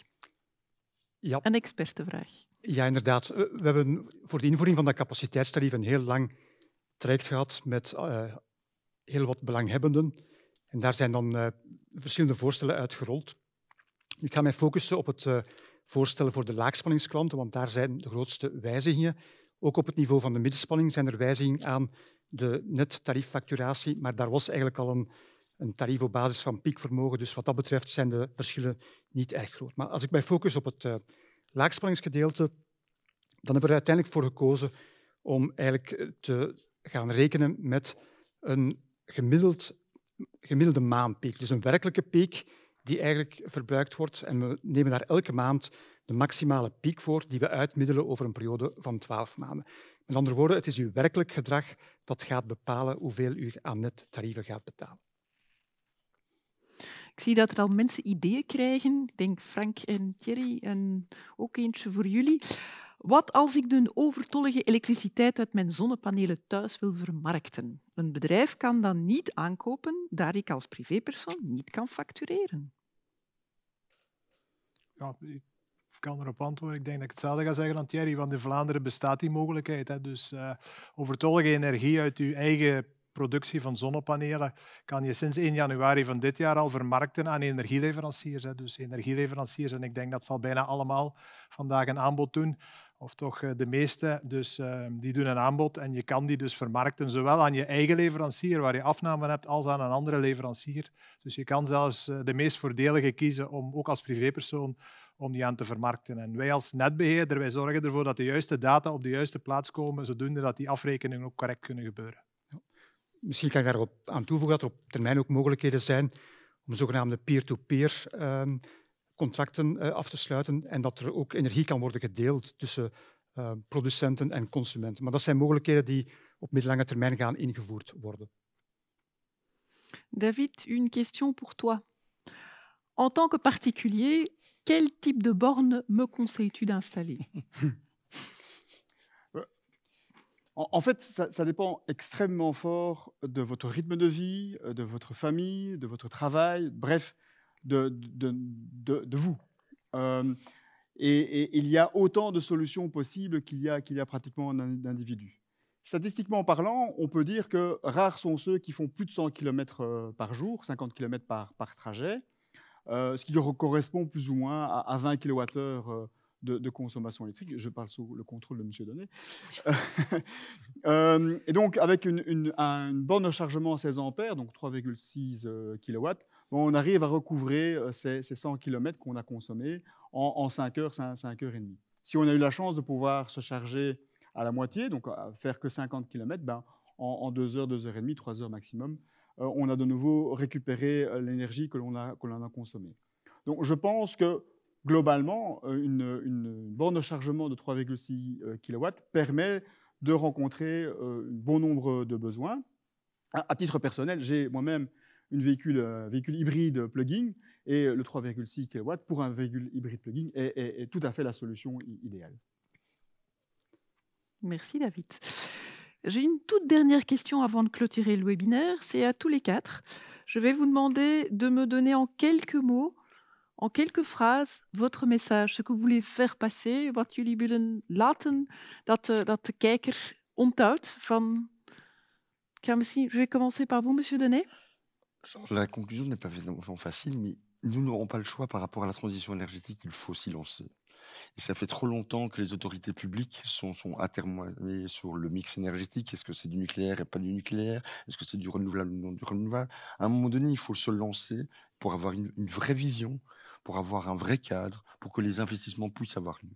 Ja. Een expertenvraag. Ja, inderdaad. Eh, we hebben voor de invoering van dat capaciteitstarief een heel lang traject gehad met eh, heel wat belanghebbenden. En daar zijn dan eh, verschillende voorstellen uitgerold. Ik ga mij focussen op het uh, voorstellen voor de laagspanningsklanten, want daar zijn de grootste wijzigingen. Ook op het niveau van de middenspanning zijn er wijzigingen aan de nettarieffacturatie, maar daar was eigenlijk al een een tarief op basis van piekvermogen. Dus wat dat betreft zijn de verschillen niet erg groot. Maar als ik mij focus op het uh, laagspanningsgedeelte, dan hebben we er uiteindelijk voor gekozen om eigenlijk eh, te gaan rekenen met een gemiddeld, gemiddelde maanpiek. Dus een werkelijke piek die eigenlijk verbruikt wordt. En we nemen daar elke maand de maximale piek voor die we uitmiddelen over een periode van 12 maanden. Met andere woorden, het is uw werkelijk gedrag dat gaat bepalen hoeveel u aan nettarieven gaat betalen. Ik zie dat er al mensen ideeën krijgen. Ik denk Frank en Thierry en ook eentje voor jullie. Wat als ik de overtollige elektriciteit uit mijn zonnepanelen thuis wil vermarkten? Een bedrijf kan dan niet aankopen, daar ik als privépersoon niet kan factureren. Ja, ik kan erop antwoorden. Ik denk dat ik hetzelfde ga zeggen aan Thierry, want in Vlaanderen bestaat die mogelijkheid. Hè. Dus eh, overtollige energie uit uw eigen productie van zonnepanelen kan je sinds 1 januari van dit jaar al vermarkten aan energieleveranciers. Dus energieleveranciers, en ik denk dat ze al bijna allemaal vandaag een aanbod doen, of toch eh, de meeste, dus ehm, die doen een aanbod en je kan die dus vermarkten, zowel aan je eigen leverancier waar je afname hebt, als aan een andere leverancier. Dus je kan zelfs eh, de meest voordelige kiezen om ook als privépersoon om die aan te vermarkten. En wij als netbeheerder, wij zorgen ervoor dat de juiste data op de juiste plaats komen, zodoende dat die afrekeningen ook correct kunnen gebeuren misschien kan ik daarop aan toevoegen dat er op termijn ook mogelijkheden zijn om zogenaamde peer-to-peer ehm, contracten eh, af te sluiten en dat er ook energie kan worden gedeeld tussen ehm, producenten en consumenten. Maar dat zijn mogelijkheden die op middellange termijn gaan ingevoerd worden. David, une question pour toi. En tant que particulier, quel type de borne me conseilles-tu d'installer En, fait, ça, dépend extrêmement fort de votre rythme de vie, euh, de votre famille, de votre travail, bref, de, vous. Euh, et, il y a autant de solutions possibles qu'il y, a, pratiquement d'individus. Statistiquement parlant, on peut dire que rares sont ceux qui font plus de 100 km euh, par jour, 50 km par, trajet, ce qui correspond plus ou moins à, à 20 kWh de, consommation électrique. Je parle sous le contrôle de M. Donnet. Euh, et donc, avec une, une, borne de chargement à 16 ampères, donc 3,6 euh, kW, ben, on arrive à recouvrer euh, ces, 100 km qu'on a consommés en, 5 heures, 5, heures et demie. Si on a eu la chance de pouvoir se charger à la moitié, donc faire que 50 km, ben, en, 2 heures, 2 heures et demie, 3 heures maximum, on a de nouveau récupéré l'énergie que l'on a consommée. Donc je pense que globalement, euh, une, borne de chargement de 3,6 euh, kW permet de rencontrer euh, un bon nombre de besoins. À, titre personnel, j'ai moi-même une véhicule, véhicule hybride plug-in et le 3,6 kW pour un véhicule hybride plug-in est, tout à fait la solution idéale. Merci David. J'ai une toute dernière question avant de clôturer le webinaire. C'est à tous les quatre. Je vais vous demander de me donner en quelques mots en quelques phrases votre message, ce que vous voulez faire passer, wat jullie willen laten dat, eh, dat de kijker van. je vais commencer par vous, monsieur Denet. La conclusion n'est pas facile, mais nous n'aurons pas le choix par rapport à la transition énergétique, il faut s'y lancer. Et ça fait trop longtemps que les autorités publiques sont, sont sur le mix énergétique. Est-ce que c'est du nucléaire et pas du nucléaire Est-ce que c'est du renouvelable ou non du renouvelable À un moment donné, il faut se lancer pour avoir une vraie vision pour avoir un vrai cadre, pour que les investissements puissent avoir lieu.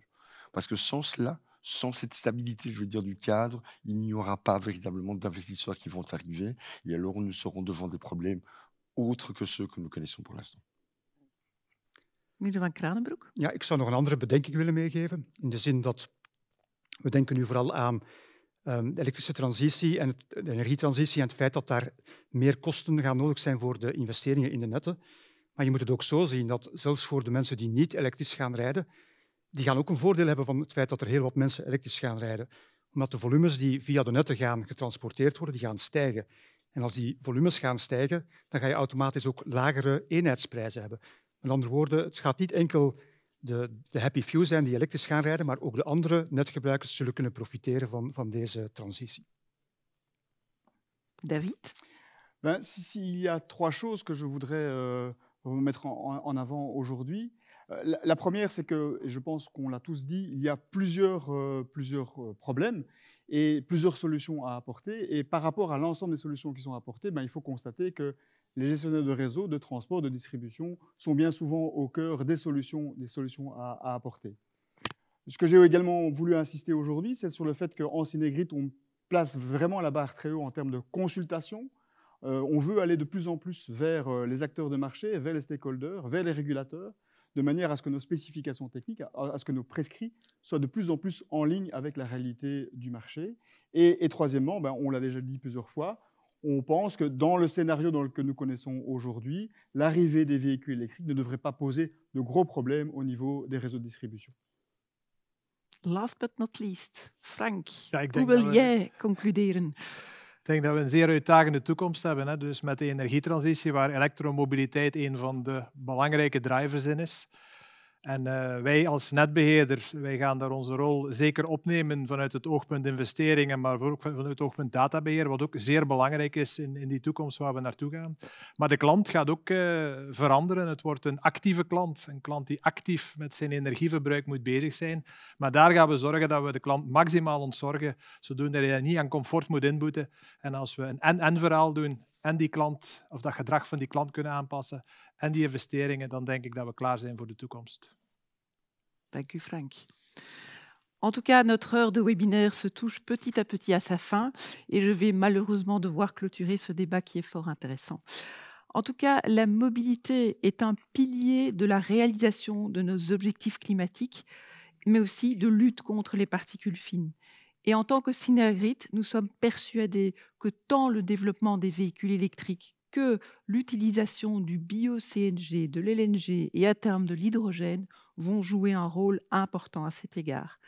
Parce que sans cela, sans cette stabilité, je veux dire, du cadre, il n'y aura pas véritablement d'investisseurs qui vont arriver. Et alors, nous serons devant des problèmes autres que ceux que nous connaissons pour l'instant. Meneer Van Kranenbroek? Ja, ik zou nog een andere bedenking willen meegeven. In de zin dat we denken nu vooral aan um, de elektrische transitie en het, de energietransitie en het feit dat daar meer kosten gaan nodig zijn voor de investeringen in de netten. Maar je moet het ook zo zien dat zelfs voor de mensen die niet elektrisch gaan rijden, die gaan ook een voordeel hebben van het feit dat er heel wat mensen elektrisch gaan rijden. Omdat de volumes die via de netten gaan getransporteerd worden, die gaan stijgen. En als die volumes gaan stijgen, dan ga je automatisch ook lagere eenheidsprijzen hebben. Met andere woorden, het gaat niet enkel de, de happy few zijn die elektrisch gaan rijden, maar ook de andere netgebruikers zullen kunnen profiteren van, van deze transitie. David ben, il y a trois choses que je voudrais euh, vous mettre en, avant aujourd'hui. Euh, la, première, c'est que, je pense qu'on l'a tous dit, il y a plusieurs, euh, plusieurs euh, problèmes et plusieurs solutions à apporter. Et par rapport à l'ensemble des solutions qui sont apportées, ben, il faut constater que les gestionnaires de réseaux, de transport, de distribution sont bien souvent au cœur des solutions, des solutions à, apporter. Ce que j'ai également voulu insister aujourd'hui, c'est sur le fait qu'en Synégrit, on place vraiment la barre très haut en termes de consultation, euh, on veut aller de plus en plus vers euh, les acteurs de marché, vers les stakeholders, vers les régulateurs, de manière à ce que nos spécifications techniques, à ce que nos prescrits soient de plus en plus en ligne avec la réalité du marché. Et, troisièmement, ben, on l'a déjà dit plusieurs fois, on pense que dans le scénario dans lequel que nous connaissons aujourd'hui, l'arrivée des véhicules électriques ne devrait pas poser de gros problèmes au niveau des réseaux de distribution. Last but not least, Frank, Ik denk dat we een zeer uitdagende toekomst hebben. Hè? Dus met de energietransitie, waar elektromobiliteit een van de belangrijke drivers in is, en eh, wij als netbeheerder, wij gaan daar onze rol zeker opnemen vanuit het oogpunt investeringen, maar ook vanuit het oogpunt databeheer, wat ook zeer belangrijk is in, in die toekomst waar we naartoe gaan. Maar de klant gaat ook eh, veranderen. Het wordt een actieve klant, een klant die actief met zijn energieverbruik moet bezig zijn. Maar daar gaan we zorgen dat we de klant maximaal ontzorgen, zodat hij niet aan comfort moet inboeten. En als we een en-en verhaal doen, en die klant, of dat gedrag van die klant kunnen aanpassen en die investeringen, dan denk ik dat we klaar zijn voor toekomst. Frank. En tout cas, notre heure de webinaire se touche petit à petit à sa fin et je vais malheureusement devoir clôturer ce débat qui est fort intéressant. En tout cas, la mobilité est un pilier de la réalisation de nos objectifs climatiques, mais aussi de lutte contre les particules fines. Et en tant que synergrite, nous sommes persuadés que tant le développement des véhicules électriques que l'utilisation du bio-CNG, de l'LNG et à terme de l'hydrogène vont jouer un rôle important à cet égard.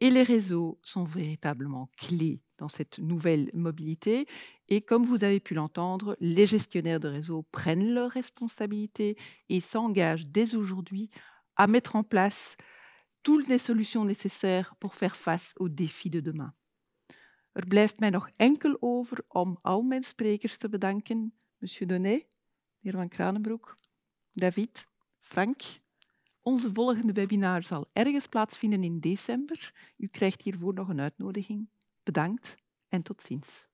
Et les réseaux sont véritablement clés dans cette nouvelle mobilité. Et comme vous avez pu l'entendre, les gestionnaires de réseaux prennent leurs responsabilités et s'engagent dès aujourd'hui à mettre en place toutes les solutions nécessaires pour faire face aux défis de demain. Er blijft mij nog enkel over om al mijn sprekers te bedanken. Monsieur Donnet, heer Van Kranenbroek, David, Frank. Onze volgende webinar zal ergens plaatsvinden in december. U krijgt hiervoor nog een uitnodiging. Bedankt en tot ziens.